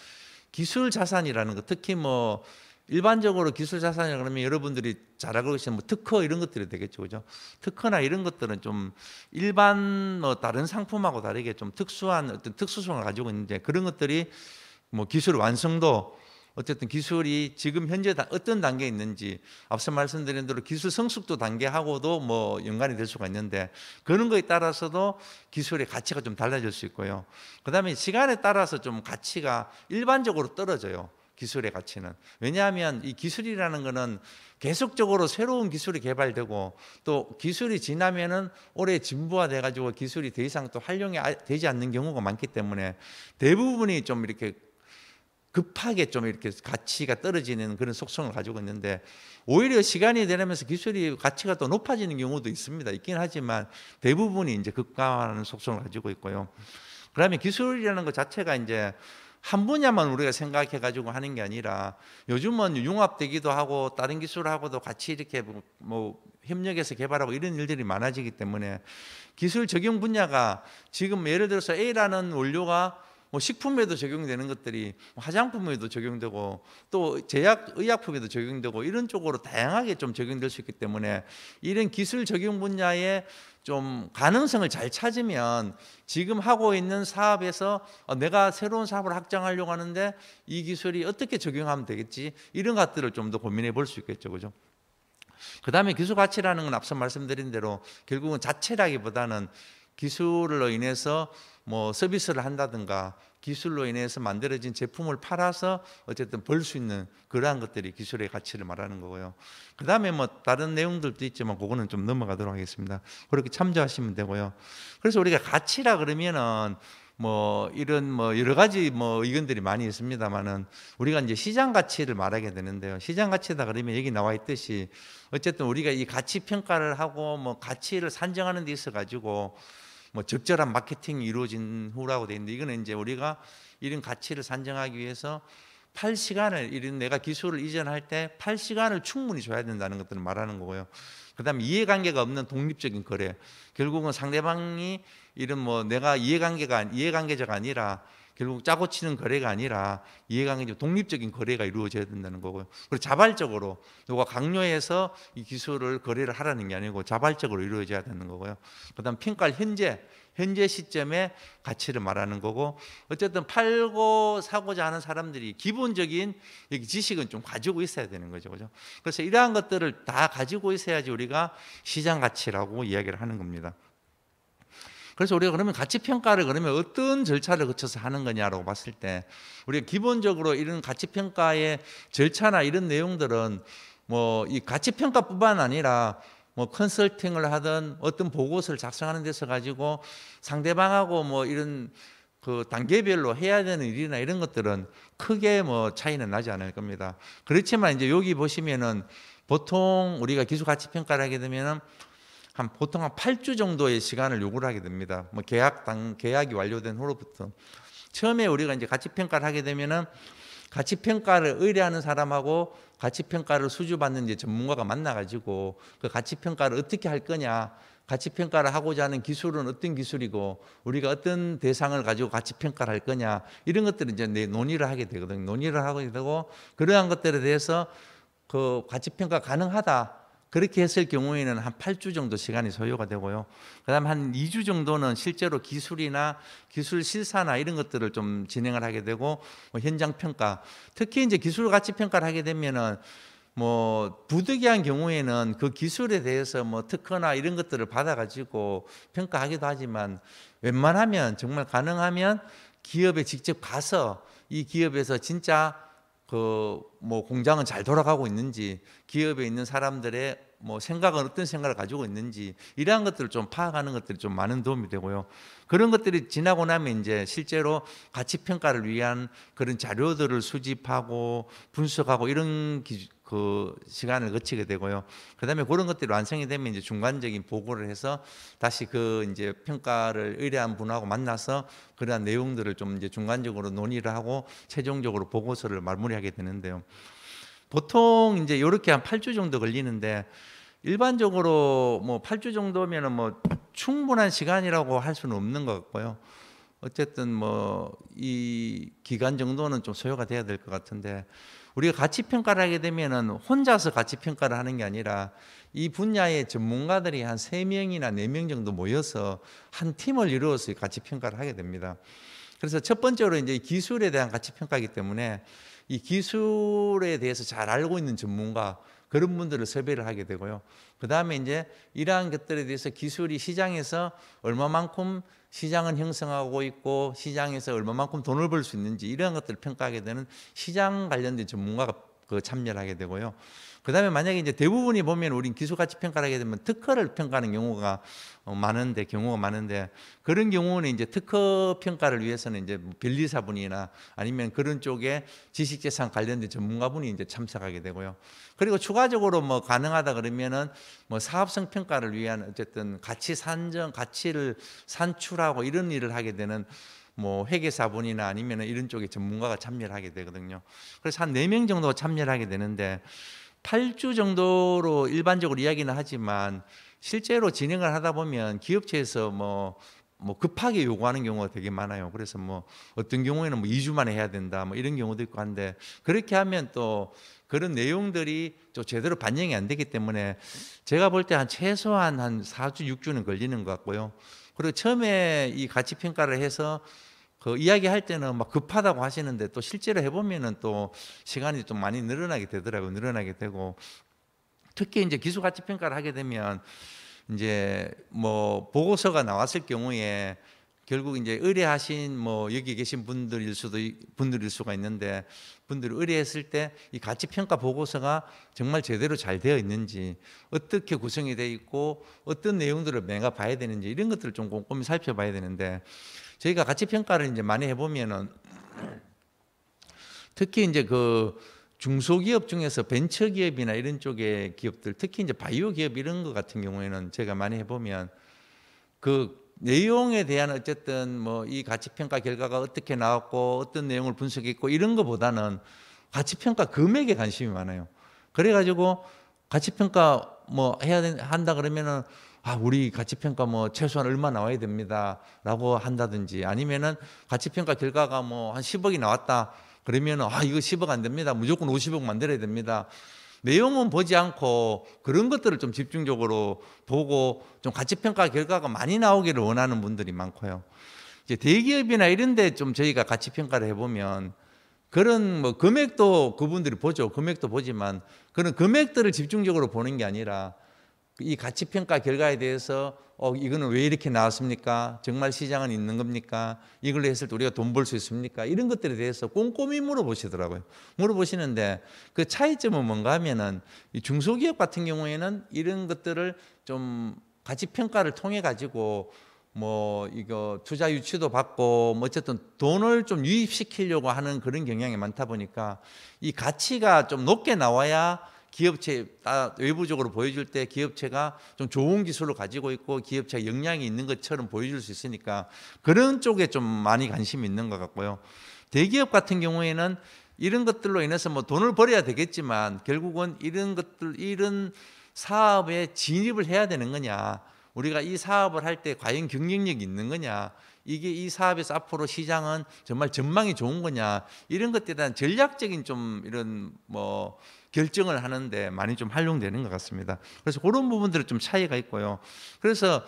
기술 자산이라는 것 특히 뭐 일반적으로 기술 자산이라 그러면 여러분들이 잘 알고 계시는 뭐 특허 이런 것들이 되겠죠. 그죠? 특허나 이런 것들은 좀 일반 뭐 다른 상품하고 다르게 좀 특수한 어떤 특수성을 가지고 있는데 그런 것들이 뭐 기술 완성도 어쨌든 기술이 지금 현재 어떤 단계에 있는지 앞서 말씀드린 대로 기술 성숙도 단계하고도 뭐 연관이 될 수가 있는데 그런 거에 따라서도 기술의 가치가 좀 달라질 수 있고요. 그다음에 시간에 따라서 좀 가치가 일반적으로 떨어져요. 기술의 가치는 왜냐하면 이 기술이라는 거는 계속적으로 새로운 기술이 개발되고 또 기술이 지나면은 오래 진보화돼 가지고 기술이 더 이상 또 활용이 아, 되지 않는 경우가 많기 때문에 대부분이 좀 이렇게 급하게 좀 이렇게 가치가 떨어지는 그런 속성을 가지고 있는데 오히려 시간이 되면서 기술이 가치가 더 높아지는 경우도 있습니다. 있긴 하지만 대부분이 이제 급감하는 속성을 가지고 있고요. 그러면 기술이라는 것 자체가 이제 한 분야만 우리가 생각해 가지고 하는 게 아니라 요즘은 융합되기도 하고 다른 기술하고도 같이 이렇게 뭐, 뭐 협력해서 개발하고 이런 일들이 많아지기 때문에 기술 적용 분야가 지금 예를 들어서 A라는 원료가 뭐 식품에도 적용되는 것들이 뭐 화장품에도 적용되고 또 제약 의약품에도 적용되고 이런 쪽으로 다양하게 좀 적용될 수 있기 때문에 이런 기술 적용 분야에 좀 가능성을 잘 찾으면 지금 하고 있는 사업에서 어, 내가 새로운 사업을 확장하려고 하는데 이 기술이 어떻게 적용하면 되겠지 이런 것들을 좀 더 고민해 볼 수 있겠죠 그죠 그다음에 기술 가치라는 건 앞서 말씀드린 대로 결국은 자체라기보다는 기술로 인해서 뭐 서비스를 한다든가 기술로 인해서 만들어진 제품을 팔아서 어쨌든 벌 수 있는 그러한 것들이 기술의 가치를 말하는 거고요. 그 다음에 뭐 다른 내용들도 있지만 그거는 좀 넘어가도록 하겠습니다. 그렇게 참조하시면 되고요. 그래서 우리가 가치라 그러면은 뭐 이런 뭐 여러 가지 뭐 의견들이 많이 있습니다만은 우리가 이제 시장 가치를 말하게 되는데요. 시장 가치다 그러면 여기 나와 있듯이 어쨌든 우리가 이 가치 평가를 하고 뭐 가치를 산정하는 데 있어 가지고 뭐 적절한 마케팅이 이루어진 후라고 돼 있는데 이거는 이제 우리가 이런 가치를 산정하기 위해서 8시간을 이런 내가 기술을 이전할 때 8시간을 충분히 줘야 된다는 것들을 말하는 거고요. 그다음에 이해관계가 없는 독립적인 거래. 결국은 상대방이 이런 뭐 내가 이해관계가 이해관계자가 아니라 결국 짜고 치는 거래가 아니라 이해관계적 독립적인 거래가 이루어져야 된다는 거고요. 그리고 자발적으로 누가 강요해서 이 기술을 거래를 하라는 게 아니고 자발적으로 이루어져야 되는 거고요. 그다음 평가를 현재 현재 시점의 가치를 말하는 거고 어쨌든 팔고 사고자 하는 사람들이 기본적인 지식은 좀 가지고 있어야 되는 거죠. 그죠? 그래서 이러한 것들을 다 가지고 있어야지 우리가 시장 가치라고 이야기를 하는 겁니다. 그래서 우리가 그러면 가치 평가를 그러면 어떤 절차를 거쳐서 하는 거냐라고 봤을 때 우리가 기본적으로 이런 가치 평가의 절차나 이런 내용들은 뭐 이 가치 평가뿐만 아니라 뭐 컨설팅을 하든 어떤 보고서를 작성하는 데서 가지고 상대방하고 뭐 이런 그 단계별로 해야 되는 일이나 이런 것들은 크게 뭐 차이는 나지 않을 겁니다. 그렇지만 이제 여기 보시면은 보통 우리가 기술 가치 평가를 하게 되면은 한 보통 한 8주 정도의 시간을 요구를 하게 됩니다. 뭐 계약 당 계약이 완료된 후로부터 처음에 우리가 이제 가치 평가를 하게 되면은 가치 평가를 의뢰하는 사람하고 가치 평가를 수주받는 이제 전문가가 만나 가지고 그 가치 평가를 어떻게 할 거냐 가치 평가를 하고자 하는 기술은 어떤 기술이고 우리가 어떤 대상을 가지고 가치 평가를 할 거냐 이런 것들을 이제 논의를 하게 되거든요. 논의를 하게 되고 그러한 것들에 대해서 그 가치 평가 가능하다 그렇게 했을 경우에는 한 8주 정도 시간이 소요가 되고요. 그다음 한 2주 정도는 실제로 기술이나 기술 실사나 이런 것들을 좀 진행을 하게 되고 뭐 현장 평가, 특히 이제 기술 가치 평가를 하게 되면은 뭐 부득이한 경우에는 그 기술에 대해서 뭐 특허나 이런 것들을 받아가지고 평가하기도 하지만 웬만하면 정말 가능하면 기업에 직접 가서 이 기업에서 진짜 그뭐 공장은 잘 돌아가고 있는지 기업에 있는 사람들의 뭐 생각은 어떤 생각을 가지고 있는지 이러한 것들을 좀 파악하는 것들이 좀 많은 도움이 되고요. 그런 것들이 지나고 나면 이제 실제로 가치 평가를 위한 그런 자료들을 수집하고 분석하고 이런 기, 그 시간을 거치게 되고요. 그다음에 그런 것들이 완성이 되면 이제 중간적인 보고를 해서 다시 그 이제 평가를 의뢰한 분하고 만나서 그러한 내용들을 좀 이제 중간적으로 논의를 하고 최종적으로 보고서를 마무리하게 되는데요. 보통 이제 이렇게 한 8주 정도 걸리는데 일반적으로 뭐 8주 정도면은 뭐 충분한 시간이라고 할 수는 없는 것 같고요. 어쨌든 뭐 이 기간 정도는 좀 소요가 돼야 될 것 같은데 우리가 같이 평가를 하게 되면은 혼자서 같이 평가를 하는 게 아니라 이 분야의 전문가들이 한 3명이나 4명 정도 모여서 한 팀을 이루어서 같이 평가를 하게 됩니다. 그래서 첫 번째로 이제 기술에 대한 가치 평가이기 때문에 이 기술에 대해서 잘 알고 있는 전문가 그런 분들을 섭외를 하게 되고요. 그 다음에 이제 이러한 것들에 대해서 기술이 시장에서 얼마만큼 시장은 형성하고 있고 시장에서 얼마만큼 돈을 벌 수 있는지 이러한 것들을 평가하게 되는 시장 관련된 전문가가 그 참여를 하게 되고요. 그다음에 만약에 이제 대부분이 보면 우린 기술가치 평가를 하게 되면 특허를 평가하는 경우가 어, 많은데 경우가 많은데 그런 경우는 이제 특허 평가를 위해서는 이제 뭐 변리사분이나 아니면 그런 쪽에 지식재산 관련된 전문가분이 이제 참석하게 되고요. 그리고 추가적으로 뭐 가능하다 그러면은 뭐 사업성 평가를 위한 어쨌든 가치 산정, 가치를 산출하고 이런 일을 하게 되는 뭐 회계사분이나 아니면 이런 쪽에 전문가가 참여를 하게 되거든요. 그래서 한 네 명 정도 참여를 하게 되는데 8주 정도로 일반적으로 이야기는 하지만 실제로 진행을 하다 보면 기업체에서 뭐, 뭐 급하게 요구하는 경우가 되게 많아요. 그래서 뭐 어떤 경우에는 뭐 2주 만에 해야 된다 뭐 이런 경우도 있고 한데 그렇게 하면 또 그런 내용들이 또 제대로 반영이 안 되기 때문에 제가 볼 때 한 최소한 한 4주, 6주는 걸리는 것 같고요. 그리고 처음에 이 가치 평가를 해서 그 이야기할 때는 막 급하다고 하시는데 또 실제로 해보면은 또 시간이 좀 많이 늘어나게 되더라고요. 늘어나게 되고 특히 이제 기술 가치 평가를 하게 되면 이제 뭐 보고서가 나왔을 경우에 결국 이제 의뢰하신 뭐 여기 계신 분들일 수도 분들일 수가 있는데 분들이 의뢰했을 때 이 가치 평가 보고서가 정말 제대로 잘 되어 있는지 어떻게 구성이 돼 있고 어떤 내용들을 매가 봐야 되는지 이런 것들을 좀 꼼꼼히 살펴봐야 되는데 저희가 가치 평가를 이제 많이 해보면은 특히 이제 그 중소기업 중에서 벤처기업이나 이런 쪽의 기업들, 특히 이제 바이오 기업 이런 것 같은 경우에는 제가 많이 해보면 그 내용에 대한 어쨌든 뭐 이 가치평가 결과가 어떻게 나왔고 어떤 내용을 분석했고 이런 것보다는 가치평가 금액에 관심이 많아요. 그래가지고 가치평가 뭐 해야 한다 그러면은 아, 우리 가치평가 뭐 최소한 얼마 나와야 됩니다. 라고 한다든지 아니면은 가치평가 결과가 뭐 한 10억이 나왔다. 그러면 은 아, 이거 10억 안 됩니다. 무조건 50억 만들어야 됩니다. 내용은 보지 않고 그런 것들을 좀 집중적으로 보고 좀 가치평가 결과가 많이 나오기를 원하는 분들이 많고요. 이제 대기업이나 이런 데 좀 저희가 가치평가를 해보면 그런 뭐 금액도 그분들이 보죠. 금액도 보지만 그런 금액들을 집중적으로 보는 게 아니라 이 가치 평가 결과에 대해서 어, 이거는 왜 이렇게 나왔습니까? 정말 시장은 있는 겁니까? 이걸로 했을 때 우리가 돈 벌 수 있습니까? 이런 것들에 대해서 꼼꼼히 물어보시더라고요. 물어보시는데 그 차이점은 뭔가 하면은 이 중소기업 같은 경우에는 이런 것들을 좀 가치 평가를 통해 가지고 뭐 이거 투자 유치도 받고 뭐 어쨌든 돈을 좀 유입시키려고 하는 그런 경향이 많다 보니까 이 가치가 좀 높게 나와야 기업체 다 외부적으로 보여줄 때 기업체가 좀 좋은 기술을 가지고 있고 기업체 역량이 있는 것처럼 보여줄 수 있으니까 그런 쪽에 좀 많이 관심이 있는 것 같고요. 대기업 같은 경우에는 이런 것들로 인해서 뭐 돈을 벌어야 되겠지만 결국은 이런 것들 이런 사업에 진입을 해야 되는 거냐 우리가 이 사업을 할 때 과연 경쟁력이 있는 거냐 이게 이 사업에서 앞으로 시장은 정말 전망이 좋은 거냐 이런 것에 대한 전략적인 좀 이런 뭐 결정을 하는데 많이 좀 활용되는 것 같습니다. 그래서 그런 부분들은 좀 차이가 있고요. 그래서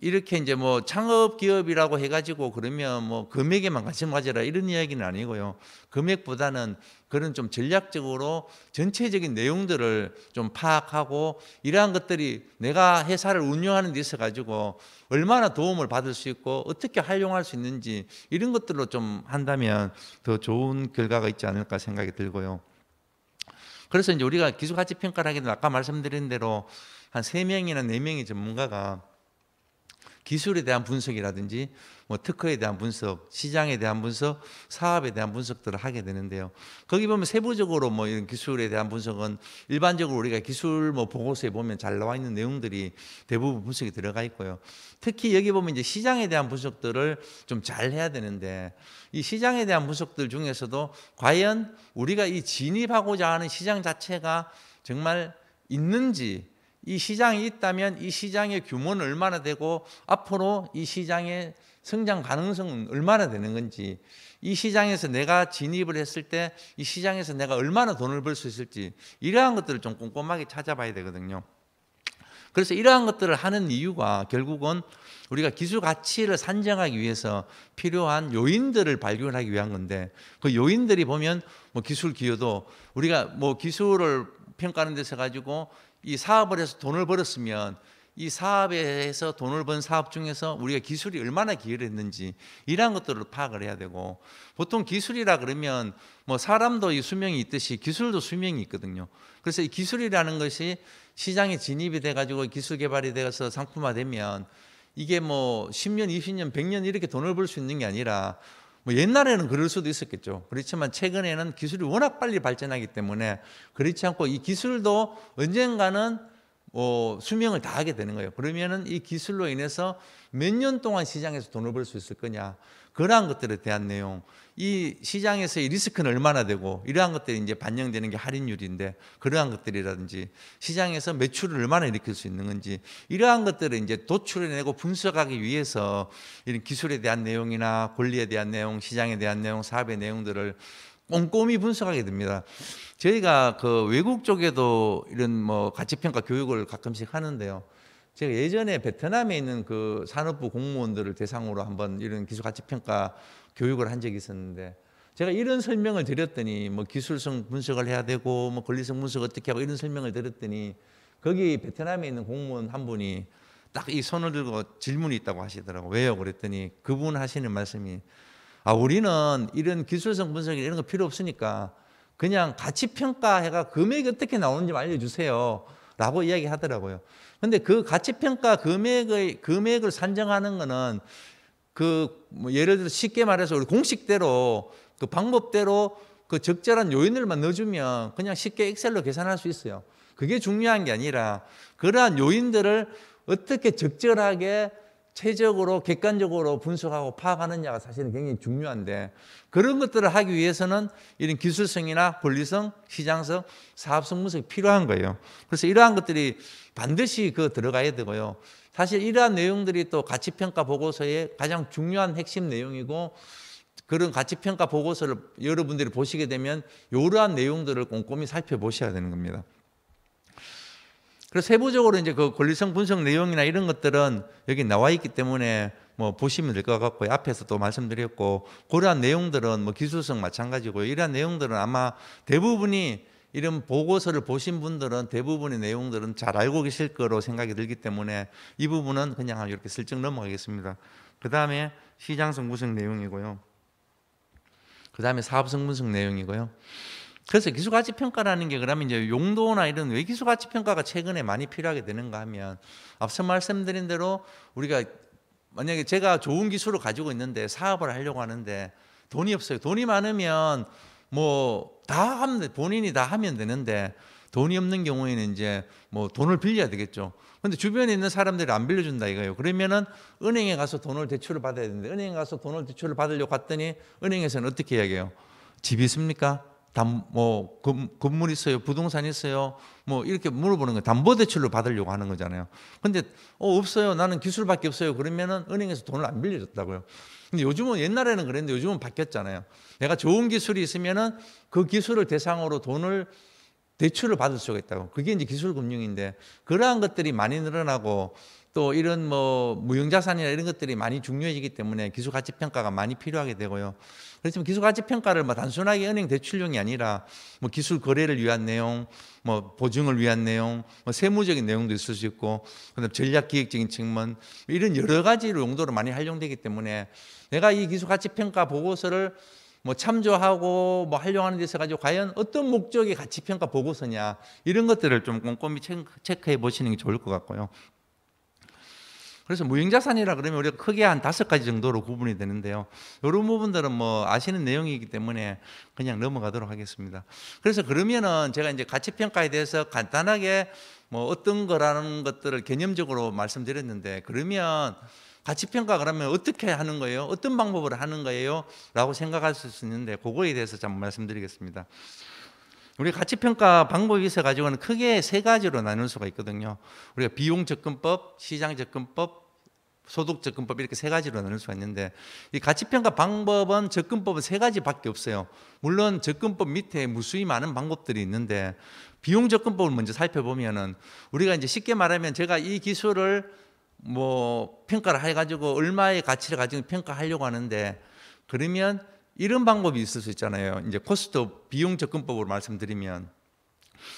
이렇게 이제 뭐 창업 기업이라고 해가지고 그러면 뭐 금액에만 관심 가져라 이런 이야기는 아니고요. 금액보다는 그런 좀 전략적으로 전체적인 내용들을 좀 파악하고 이러한 것들이 내가 회사를 운영하는 데 있어 가지고 얼마나 도움을 받을 수 있고 어떻게 활용할 수 있는지 이런 것들로 좀 한다면 더 좋은 결과가 있지 않을까 생각이 들고요. 그래서 이제 우리가 기술가치 평가를 하기도 아까 말씀드린 대로 한 3명이나 4명의 전문가가 기술에 대한 분석이라든지 뭐 특허에 대한 분석, 시장에 대한 분석, 사업에 대한 분석들을 하게 되는데요. 거기 보면 세부적으로 뭐 이런 기술에 대한 분석은 일반적으로 우리가 기술 뭐 보고서에 보면 잘 나와 있는 내용들이 대부분 분석이 들어가 있고요. 특히 여기 보면 이제 시장에 대한 분석들을 좀 잘 해야 되는데 이 시장에 대한 분석들 중에서도 과연 우리가 이 진입하고자 하는 시장 자체가 정말 있는지 이 시장이 있다면 이 시장의 규모는 얼마나 되고 앞으로 이 시장의 성장 가능성은 얼마나 되는 건지 이 시장에서 내가 진입을 했을 때 이 시장에서 내가 얼마나 돈을 벌 수 있을지 이러한 것들을 좀 꼼꼼하게 찾아봐야 되거든요. 그래서 이러한 것들을 하는 이유가 결국은 우리가 기술 가치를 산정하기 위해서 필요한 요인들을 발견하기 위한 건데 그 요인들이 보면 뭐 기술 기여도 우리가 뭐 기술을 평가하는 데서 가지고 이 사업을 해서 돈을 벌었으면 이 사업에서 돈을 번 사업 중에서 우리가 기술이 얼마나 기여했는지 이러한 것들을 파악을 해야 되고 보통 기술이라 그러면 뭐 사람도 이 수명이 있듯이 기술도 수명이 있거든요. 그래서 이 기술이라는 것이 시장에 진입이 돼가지고 기술 개발이 되어서 상품화되면 이게 뭐 10년, 20년, 100년 이렇게 돈을 벌 수 있는 게 아니라 뭐 옛날에는 그럴 수도 있었겠죠. 그렇지만 최근에는 기술이 워낙 빨리 발전하기 때문에 그렇지 않고 이 기술도 언젠가는 뭐 수명을 다하게 되는 거예요. 그러면은 이 기술로 인해서 몇 년 동안 시장에서 돈을 벌 수 있을 거냐? 그러한 것들에 대한 내용, 이 시장에서의 리스크는 얼마나 되고 이러한 것들이 이제 반영되는 게 할인율인데 그러한 것들이라든지 시장에서 매출을 얼마나 일으킬 수 있는 건지 이러한 것들을 이제 도출해내고 분석하기 위해서 이런 기술에 대한 내용이나 권리에 대한 내용, 시장에 대한 내용, 사업의 내용들을 꼼꼼히 분석하게 됩니다. 저희가 그 외국 쪽에도 이런 뭐 가치평가 교육을 가끔씩 하는데요. 제가 예전에 베트남에 있는 그 산업부 공무원들을 대상으로 한번 이런 기술 가치 평가 교육을 한 적이 있었는데 제가 이런 설명을 드렸더니 뭐 기술성 분석을 해야 되고 뭐 권리성 분석 어떻게 하고 이런 설명을 드렸더니 거기 베트남에 있는 공무원 한 분이 딱 이 손을 들고 질문이 있다고 하시더라고 왜요 그랬더니 그분 하시는 말씀이 아 우리는 이런 기술성 분석이 이런 거 필요 없으니까 그냥 가치 평가해가 금액이 어떻게 나오는지 알려주세요라고 이야기하더라고요. 근데 그 가치평가 금액의 금액을 산정하는 것은 그뭐 예를 들어 쉽게 말해서 우리 공식대로 그 방법대로 그 적절한 요인을 넣어주면 그냥 쉽게 엑셀로 계산할 수 있어요. 그게 중요한 게 아니라 그러한 요인들을 어떻게 적절하게 최적으로 객관적으로 분석하고 파악하느냐가 사실은 굉장히 중요한데 그런 것들을 하기 위해서는 이런 기술성이나 분리성, 시장성, 사업성 분석이 필요한 거예요. 그래서 이러한 것들이 반드시 그 들어가야 되고요. 사실 이러한 내용들이 또 가치평가 보고서의 가장 중요한 핵심 내용이고 그런 가치평가 보고서를 여러분들이 보시게 되면 이러한 내용들을 꼼꼼히 살펴보셔야 되는 겁니다. 그래서 세부적으로 이제 그 권리성 분석 내용이나 이런 것들은 여기 나와 있기 때문에 뭐 보시면 될 것같고 앞에서 또 말씀드렸고 그러한 내용들은 뭐 기술성 마찬가지고요. 이러한 내용들은 아마 대부분이 이런 보고서를 보신 분들은 대부분의 내용들은 잘 알고 계실 거로 생각이 들기 때문에 이 부분은 그냥 이렇게 슬쩍 넘어가겠습니다. 그 다음에 시장성 분석 내용이고요. 그 다음에 사업성 분석 내용이고요. 그래서 기술가치 평가라는 게 그러면 이제 용도나 이런 왜 기술가치 평가가 최근에 많이 필요하게 되는가 하면 앞서 말씀드린 대로 우리가 만약에 제가 좋은 기술을 가지고 있는데 사업을 하려고 하는데 돈이 없어요. 돈이 많으면 뭐다 하면 돼. 본인이 다 하면 되는데 돈이 없는 경우에는 이제 뭐 돈을 빌려야 되겠죠. 근데 주변에 있는 사람들이 안 빌려준다 이거예요. 그러면은 은행에 가서 돈을 대출을 받아야 되는데 은행에 가서 돈을 대출을 받으려고 갔더니 은행에서는 어떻게 이야기해요? 집이 있습니까? 담뭐 건물 있어요, 부동산 있어요, 뭐 이렇게 물어보는 거예요 담보 대출로 받으려고 하는 거잖아요. 근데 어 없어요, 나는 기술밖에 없어요. 그러면은 은행에서 돈을 안 빌려줬다고요. 근데 요즘은 옛날에는 그랬는데 요즘은 바뀌었잖아요. 내가 좋은 기술이 있으면은 그 기술을 대상으로 돈을 대출을 받을 수가 있다고. 그게 이제 기술 금융인데 그러한 것들이 많이 늘어나고 또 이런 뭐 무형자산이나 이런 것들이 많이 중요해지기 때문에 기술 가치 평가가 많이 필요하게 되고요. 그렇지만 기술 가치 평가를 뭐 단순하게 은행 대출용이 아니라 뭐 기술 거래를 위한 내용, 뭐 보증을 위한 내용, 뭐 세무적인 내용도 있을 수 있고, 그다음 전략 기획적인 측면 뭐 이런 여러 가지로 용도로 많이 활용되기 때문에 내가 이 기술 가치 평가 보고서를 뭐 참조하고 뭐 활용하는 데서 가지고 과연 어떤 목적의 가치 평가 보고서냐 이런 것들을 좀 꼼꼼히 체크해 보시는 게 좋을 것 같고요. 그래서 무형자산이라 그러면 우리가 크게 한 다섯 가지 정도로 구분이 되는데요. 이런 부분들은 뭐 아시는 내용이기 때문에 그냥 넘어가도록 하겠습니다. 그래서 그러면은 제가 이제 가치평가에 대해서 간단하게 뭐 어떤 거라는 것들을 개념적으로 말씀드렸는데 그러면 가치평가 그러면 어떻게 하는 거예요? 어떤 방법으로 하는 거예요? 라고 생각할수 있는데 그거에 대해서 잠깐 말씀드리겠습니다. 우리 가치 평가 방법에 있어 가지고는 크게 세 가지로 나눌 수가 있거든요. 우리가 비용 접근법, 시장 접근법, 소득 접근법 이렇게 세 가지로 나눌 수가 있는데 이 가치 평가 방법은 접근법은 세 가지밖에 없어요. 물론 접근법 밑에 무수히 많은 방법들이 있는데 비용 접근법을 먼저 살펴보면은 우리가 이제 쉽게 말하면 제가 이 기술을 뭐 평가를 해 가지고 얼마의 가치를 가지고 평가하려고 하는데 그러면 이런 방법이 있을 수 있잖아요. 이제 코스트 비용 접근법으로 말씀드리면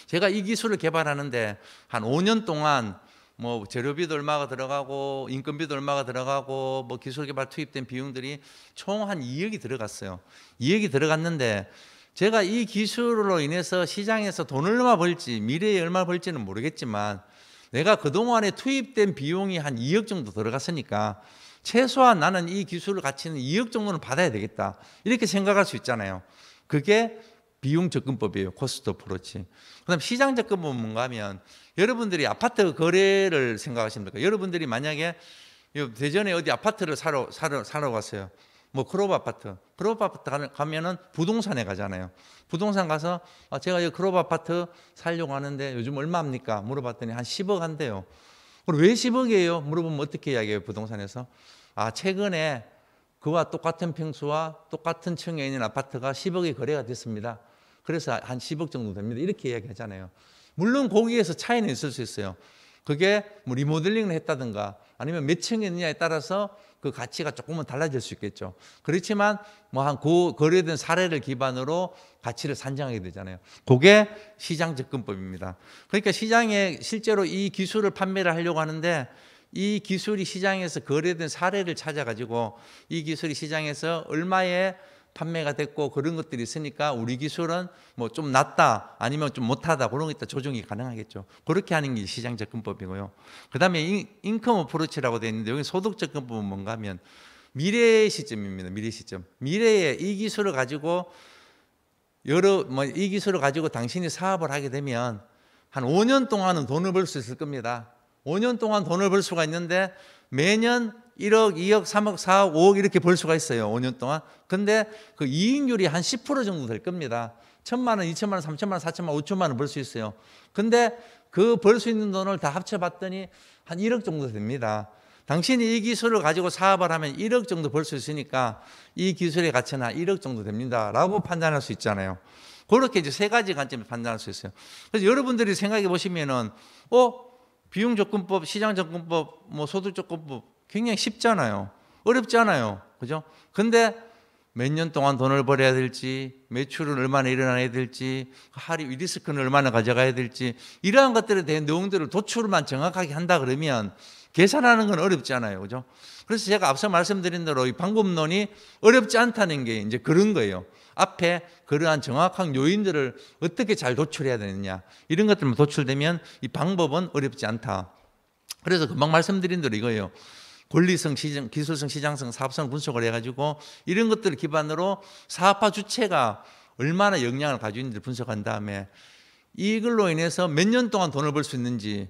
제가 이 기술을 개발하는데 한 5년 동안 뭐 재료비도 얼마가 들어가고 인건비도 얼마가 들어가고 뭐 기술 개발 투입된 비용들이 총 한 2억이 들어갔어요. 2억이 들어갔는데 제가 이 기술로 인해서 시장에서 돈을 얼마 벌지 미래에 얼마 벌지는 모르겠지만 내가 그동안에 투입된 비용이 한 2억 정도 들어갔으니까 최소한 나는 이 기술을 갖추는 2억 정도는 받아야 되겠다. 이렇게 생각할 수 있잖아요. 그게 비용 접근법이에요. 코스트 프로치 그다음 시장 접근법은 뭔가 하면 여러분들이 아파트 거래를 생각하십니까 여러분들이 만약에 대전에 어디 아파트를 사러 사러 사러 갔어요. 뭐 크로브 아파트. 크로브 아파트 가면은 부동산에 가잖아요. 부동산 가서 아 제가 이 크로브 아파트 살려고 하는데 요즘 얼마 입니까 물어봤더니 한 10억 한대요. 그럼 왜 10억이에요? 물어보면 어떻게 이야기해요? 부동산에서. 아, 최근에 그와 똑같은 평수와 똑같은 층에 있는 아파트가 10억이 거래가 됐습니다. 그래서 한 10억 정도 됩니다. 이렇게 이야기하잖아요. 물론 거기에서 차이는 있을 수 있어요. 그게 뭐 리모델링을 했다든가 아니면 몇 층이 있느냐에 따라서 그 가치가 조금은 달라질 수 있겠죠. 그렇지만 뭐 한 거래된 사례를 기반으로 가치를 산정하게 되잖아요. 그게 시장 접근법입니다. 그러니까 시장에 실제로 이 기술을 판매를 하려고 하는데 이 기술이 시장에서 거래된 사례를 찾아가지고 이 기술이 시장에서 얼마에 판매가 됐고 그런 것들이 있으니까 우리 기술은 뭐 좀 낫다 아니면 좀 못하다 그런 것 있다 조정이 가능하겠죠. 그렇게 하는 게 시장 접근법이고요. 그다음에 인컴 어프로치라고 되어 있는데 여기 소득 접근법은 뭔가 하면 미래 시점입니다. 미래 시점. 미래에 이 기술을 가지고 여러 뭐 이 기술을 가지고 당신이 사업을 하게 되면 한 5년 동안은 돈을 벌 수 있을 겁니다. 5년 동안 돈을 벌 수가 있는데 매년 1억, 2억, 3억, 4억, 5억 이렇게 벌 수가 있어요. 5년 동안. 근데 그 이익률이 한 10% 정도 될 겁니다. 천만 원, 이천만 원, 삼천만 원, 사천만 원, 오천만 원 벌 수 있어요. 근데 그 벌 수 있는 돈을 다 합쳐봤더니 한 1억 정도 됩니다. 당신이 이 기술을 가지고 사업을 하면 1억 정도 벌 수 있으니까 이 기술의 가치는 한 1억 정도 됩니다. 라고 판단할 수 있잖아요. 그렇게 이제 세 가지 관점에 판단할 수 있어요. 그래서 여러분들이 생각해 보시면은, 어? 비용조건법시장조건법뭐소득조건법 굉장히 쉽잖아요. 어렵잖아요. 그죠? 근데 몇 년 동안 돈을 벌어야 될지, 매출은 얼마나 일어나야 될지, 하할위 리스크는 얼마나 가져가야 될지, 이러한 것들에 대한 내용들을 도출만 정확하게 한다 그러면 계산하는 건 어렵잖아요. 그죠? 그래서 제가 앞서 말씀드린 대로 이 방법론이 어렵지 않다는 게 이제 그런 거예요. 앞에 그러한 정확한 요인들을 어떻게 잘 도출해야 되느냐. 이런 것들만 도출되면 이 방법은 어렵지 않다. 그래서 금방 말씀드린 대로 이거예요. 권리성, 시장, 기술성, 시장성, 사업성 분석을 해가지고 이런 것들을 기반으로 사업화 주체가 얼마나 역량을 가지고 있는지 분석한 다음에 이걸로 인해서 몇 년 동안 돈을 벌 수 있는지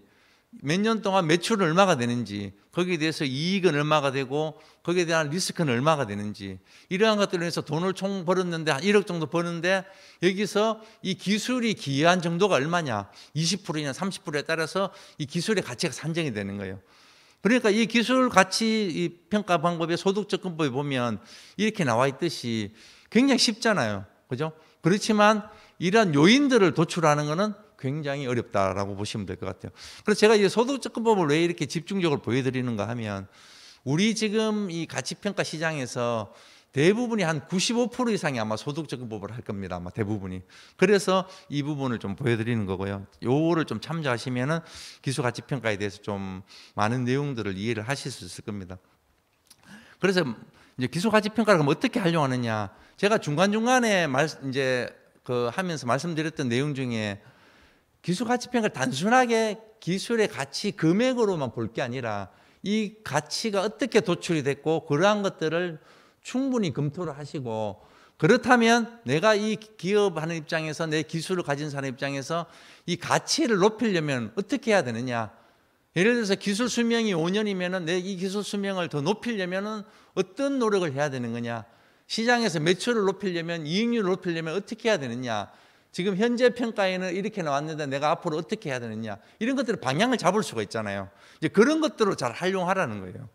몇 년 동안 매출은 얼마가 되는지 거기에 대해서 이익은 얼마가 되고 거기에 대한 리스크는 얼마가 되는지 이러한 것들로 인해서 돈을 총 벌었는데 한 1억 정도 버는데 여기서 이 기술이 기여한 정도가 얼마냐 20%냐 30%에 따라서 이 기술의 가치가 산정이 되는 거예요. 그러니까 이 기술 가치 평가 방법의 소득접근법에 보면 이렇게 나와 있듯이 굉장히 쉽잖아요. 그죠? 그렇지만 이러한 요인들을 도출하는 것은 굉장히 어렵다라고 보시면 될 것 같아요. 그래서 제가 이 소득접근법을 왜 이렇게 집중적으로 보여드리는가 하면 우리 지금 이 가치평가 시장에서 대부분이 한 95% 이상이 아마 소득정보를 할 겁니다. 아마 대부분이. 그래서 이 부분을 좀 보여드리는 거고요. 요거를 좀 참조하시면은 기술가치평가에 대해서 좀 많은 내용들을 이해를 하실 수 있을 겁니다. 그래서 이제 기술가치평가를 그럼 어떻게 하려 하느냐. 제가 중간중간에 말, 이제 그 하면서 말씀드렸던 내용 중에 기술가치평가를 단순하게 기술의 가치 금액으로만 볼 게 아니라 이 가치가 어떻게 도출이 됐고 그러한 것들을 충분히 검토를 하시고 그렇다면 내가 이 기업하는 입장에서 내 기술을 가진 사람 입장에서 이 가치를 높이려면 어떻게 해야 되느냐? 예를 들어서 기술 수명이 5년이면은 내 이 기술 수명을 더높이려면 어떤 노력을 해야 되는 거냐? 시장에서 매출을 높이려면 이익률을 높이려면 어떻게 해야 되느냐? 지금 현재 평가에는 이렇게 나왔는데 내가 앞으로 어떻게 해야 되느냐? 이런 것들을 방향을 잡을 수가 있잖아요. 이제 그런 것들을잘 활용하라는 거예요.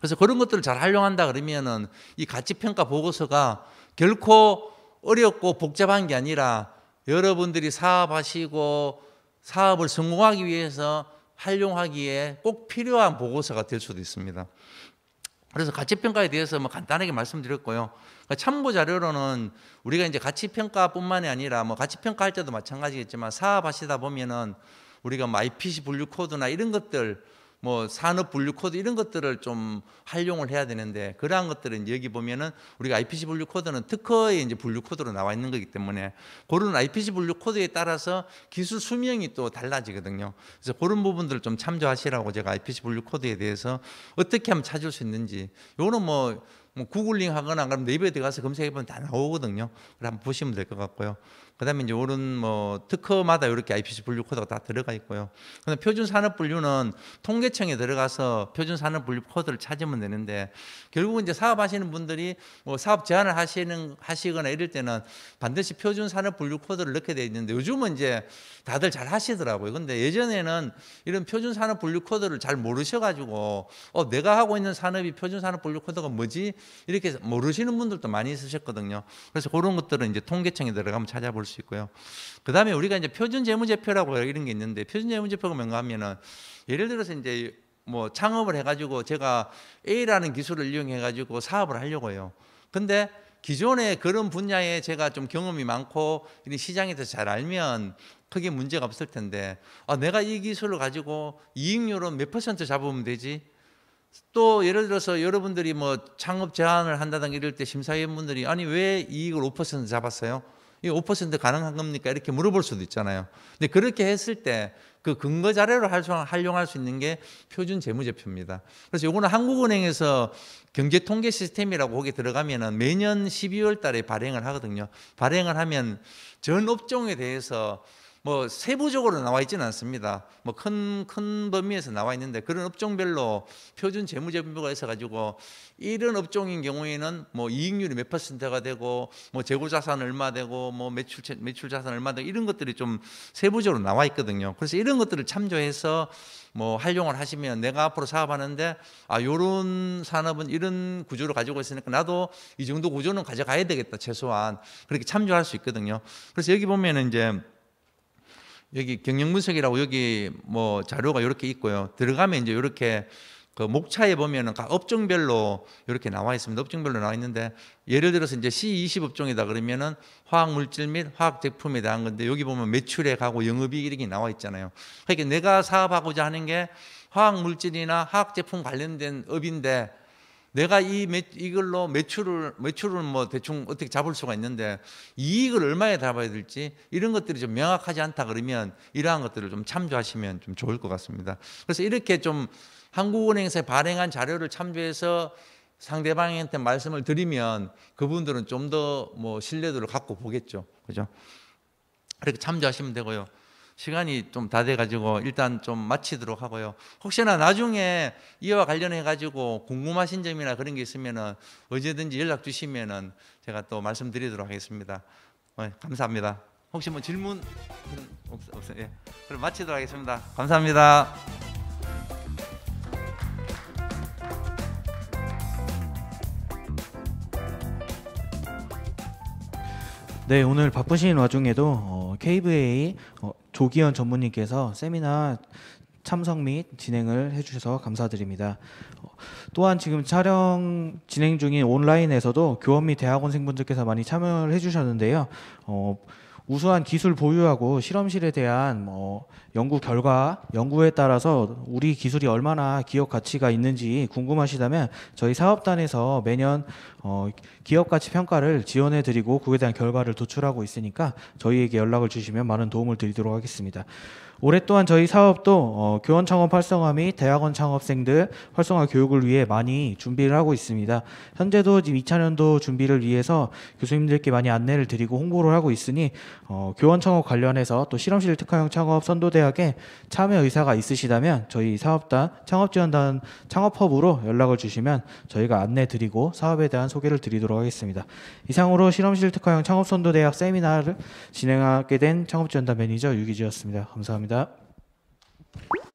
그래서 그런 것들을 잘 활용한다 그러면은 이 가치 평가 보고서가 결코 어렵고 복잡한 게 아니라 여러분들이 사업하시고 사업을 성공하기 위해서 활용하기에 꼭 필요한 보고서가 될 수도 있습니다. 그래서 가치 평가에 대해서 뭐 간단하게 말씀드렸고요. 그 참고 자료로는 우리가 이제 가치 평가뿐만이 아니라 뭐 가치 평가할 때도 마찬가지겠지만 사업하시다 보면은 우리가 마이피시 뭐 분류 코드나 이런 것들 뭐 산업 분류 코드 이런 것들을 좀 활용을 해야 되는데 그러한 것들은 여기 보면은 우리가 IPC 분류 코드는 특허의 이제 분류 코드로 나와 있는 거기 때문에 그런 IPC 분류 코드에 따라서 기술 수명이 또 달라지거든요. 그래서 그런 부분들을 좀 참조하시라고 제가 IPC 분류 코드에 대해서 어떻게 하면 찾을 수 있는지 요거는 뭐, 뭐 구글링 하거나 안그러면 네이버에 들어가서 검색해 보면 다 나오거든요. 그럼 한번 보시면 될 것 같고요. 그다음에 이제 오른 뭐 특허마다 이렇게 IPC 분류 코드가 다 들어가 있고요. 그 근데 표준 산업 분류는 통계청에 들어가서 표준 산업 분류 코드를 찾으면 되는데 결국은 이제 사업하시는 분들이 뭐 사업 제안을 하시는 하시거나 이럴 때는 반드시 표준 산업 분류 코드를 넣게 돼 있는데 요즘은 이제 다들 잘 하시더라고요. 근데 예전에는 이런 표준 산업 분류 코드를 잘 모르셔 가지고 어 내가 하고 있는 산업이 표준 산업 분류 코드가 뭐지? 이렇게 모르시는 분들도 많이 있으셨거든요. 그래서 그런 것들은 이제 통계청에 들어가면 찾아볼 수 있고요. 그 다음에 우리가 이제 표준 재무제표라고 이런 게 있는데 표준 재무제표가 뭔가 하면은 예를 들어서 이제 뭐 창업을 해가지고 제가 A라는 기술을 이용해가지고 사업을 하려고 해요. 근데 기존에 그런 분야에 제가 좀 경험이 많고 이 시장에서 잘 알면 크게 문제가 없을 텐데 아, 내가 이 기술을 가지고 이익률은 몇 퍼센트 잡으면 되지? 또 예를 들어서 여러분들이 뭐 창업 제안을 한다든가 이럴 때 심사위원분들이 아니 왜 이익을 5% 잡았어요? 이5% 가능한 겁니까? 이렇게 물어볼 수도 있잖아요. 근데 그렇게 했을 때 그 근거 자료로 활용할 수 있는 게 표준 재무제표입니다. 그래서 요거는 한국은행에서 경제 통계 시스템이라고 거기 들어가면은 매년 12월 달에 발행을 하거든요. 발행을 하면 전 업종에 대해서 뭐 세부적으로 나와 있지는 않습니다. 뭐 큰 큰 범위에서 나와 있는데 그런 업종별로 표준 재무제표가 있어가지고 이런 업종인 경우에는 뭐 이익률이 몇 퍼센트가 되고 뭐 재고자산 얼마 되고 뭐 매출 매출자산 얼마 되고 이런 것들이 좀 세부적으로 나와 있거든요. 그래서 이런 것들을 참조해서 뭐 활용을 하시면 내가 앞으로 사업하는데 아 요런 산업은 이런 구조를 가지고 있으니까 나도 이 정도 구조는 가져가야 되겠다 최소한 그렇게 참조할 수 있거든요. 그래서 여기 보면은 이제 여기 경영분석이라고 여기 뭐 자료가 이렇게 있고요. 들어가면 이제 이렇게 그 목차에 보면은 각 업종별로 이렇게 나와 있습니다. 업종별로 나와 있는데 예를 들어서 이제 C20 업종이다 그러면은 화학 물질 및 화학 제품에 대한 건데 여기 보면 매출액하고 영업이익 이렇게 나와 있잖아요. 그러니까 내가 사업하고자 하는 게 화학 물질이나 화학 제품 관련된 업인데 내가 이 매, 이걸로 매출을 매출은 뭐 대충 어떻게 잡을 수가 있는데 이익을 얼마에 잡아야 될지 이런 것들이 좀 명확하지 않다 그러면 이러한 것들을 좀 참조하시면 좀 좋을 것 같습니다. 그래서 이렇게 좀 한국은행에서 발행한 자료를 참조해서 상대방한테 말씀을 드리면 그분들은 좀 더 뭐 신뢰도를 갖고 보겠죠. 그죠? 그렇게 참조하시면 되고요. 시간이 좀 다 돼가지고 일단 좀 마치도록 하고요. 혹시나 나중에 이와 관련해 가지고 궁금하신 점이나 그런 게 있으면은 언제든지 연락 주시면은 제가 또 말씀드리도록 하겠습니다. 네, 감사합니다. 혹시 뭐 질문 없어요? 예. 그럼 마치도록 하겠습니다. 감사합니다. 네, 오늘 바쁘신 와중에도 어, KVA 어, 조기현 전무님께서 세미나 참석 및 진행을 해주셔서 감사드립니다. 또한 지금 촬영 진행 중인 온라인에서도 교원 및 대학원생분들께서 많이 참여를 해주셨는데요. 어, 우수한 기술 보유하고 실험실에 대한 뭐 연구 결과, 연구에 따라서 우리 기술이 얼마나 기업 가치가 있는지 궁금하시다면 저희 사업단에서 매년 어, 기업 가치 평가를 지원해 드리고 그에 대한 결과를 도출하고 있으니까 저희에게 연락을 주시면 많은 도움을 드리도록 하겠습니다. 오랫동안 저희 사업도 어, 교원 창업 활성화 및 대학원 창업생들 활성화 교육을 위해 많이 준비를 하고 있습니다. 현재도 지금 2 0년도 준비를 위해서 교수님들께 많이 안내를 드리고 홍보를 하고 있으니 어, 교원 창업 관련해서 또 실험실 특화형 창업 선도대학에 참여 의사가 있으시다면 저희 사업단 창업지원단 창업허브로 연락을 주시면 저희가 안내 드리고 사업에 대한 소개를 드리도록 하겠습니다. 이상으로 실험실 특화형 창업 선도대학 세미나를 진행하게 된 창업지원단 매니저 유기지였습니다. 감사합니다. 감사합니다.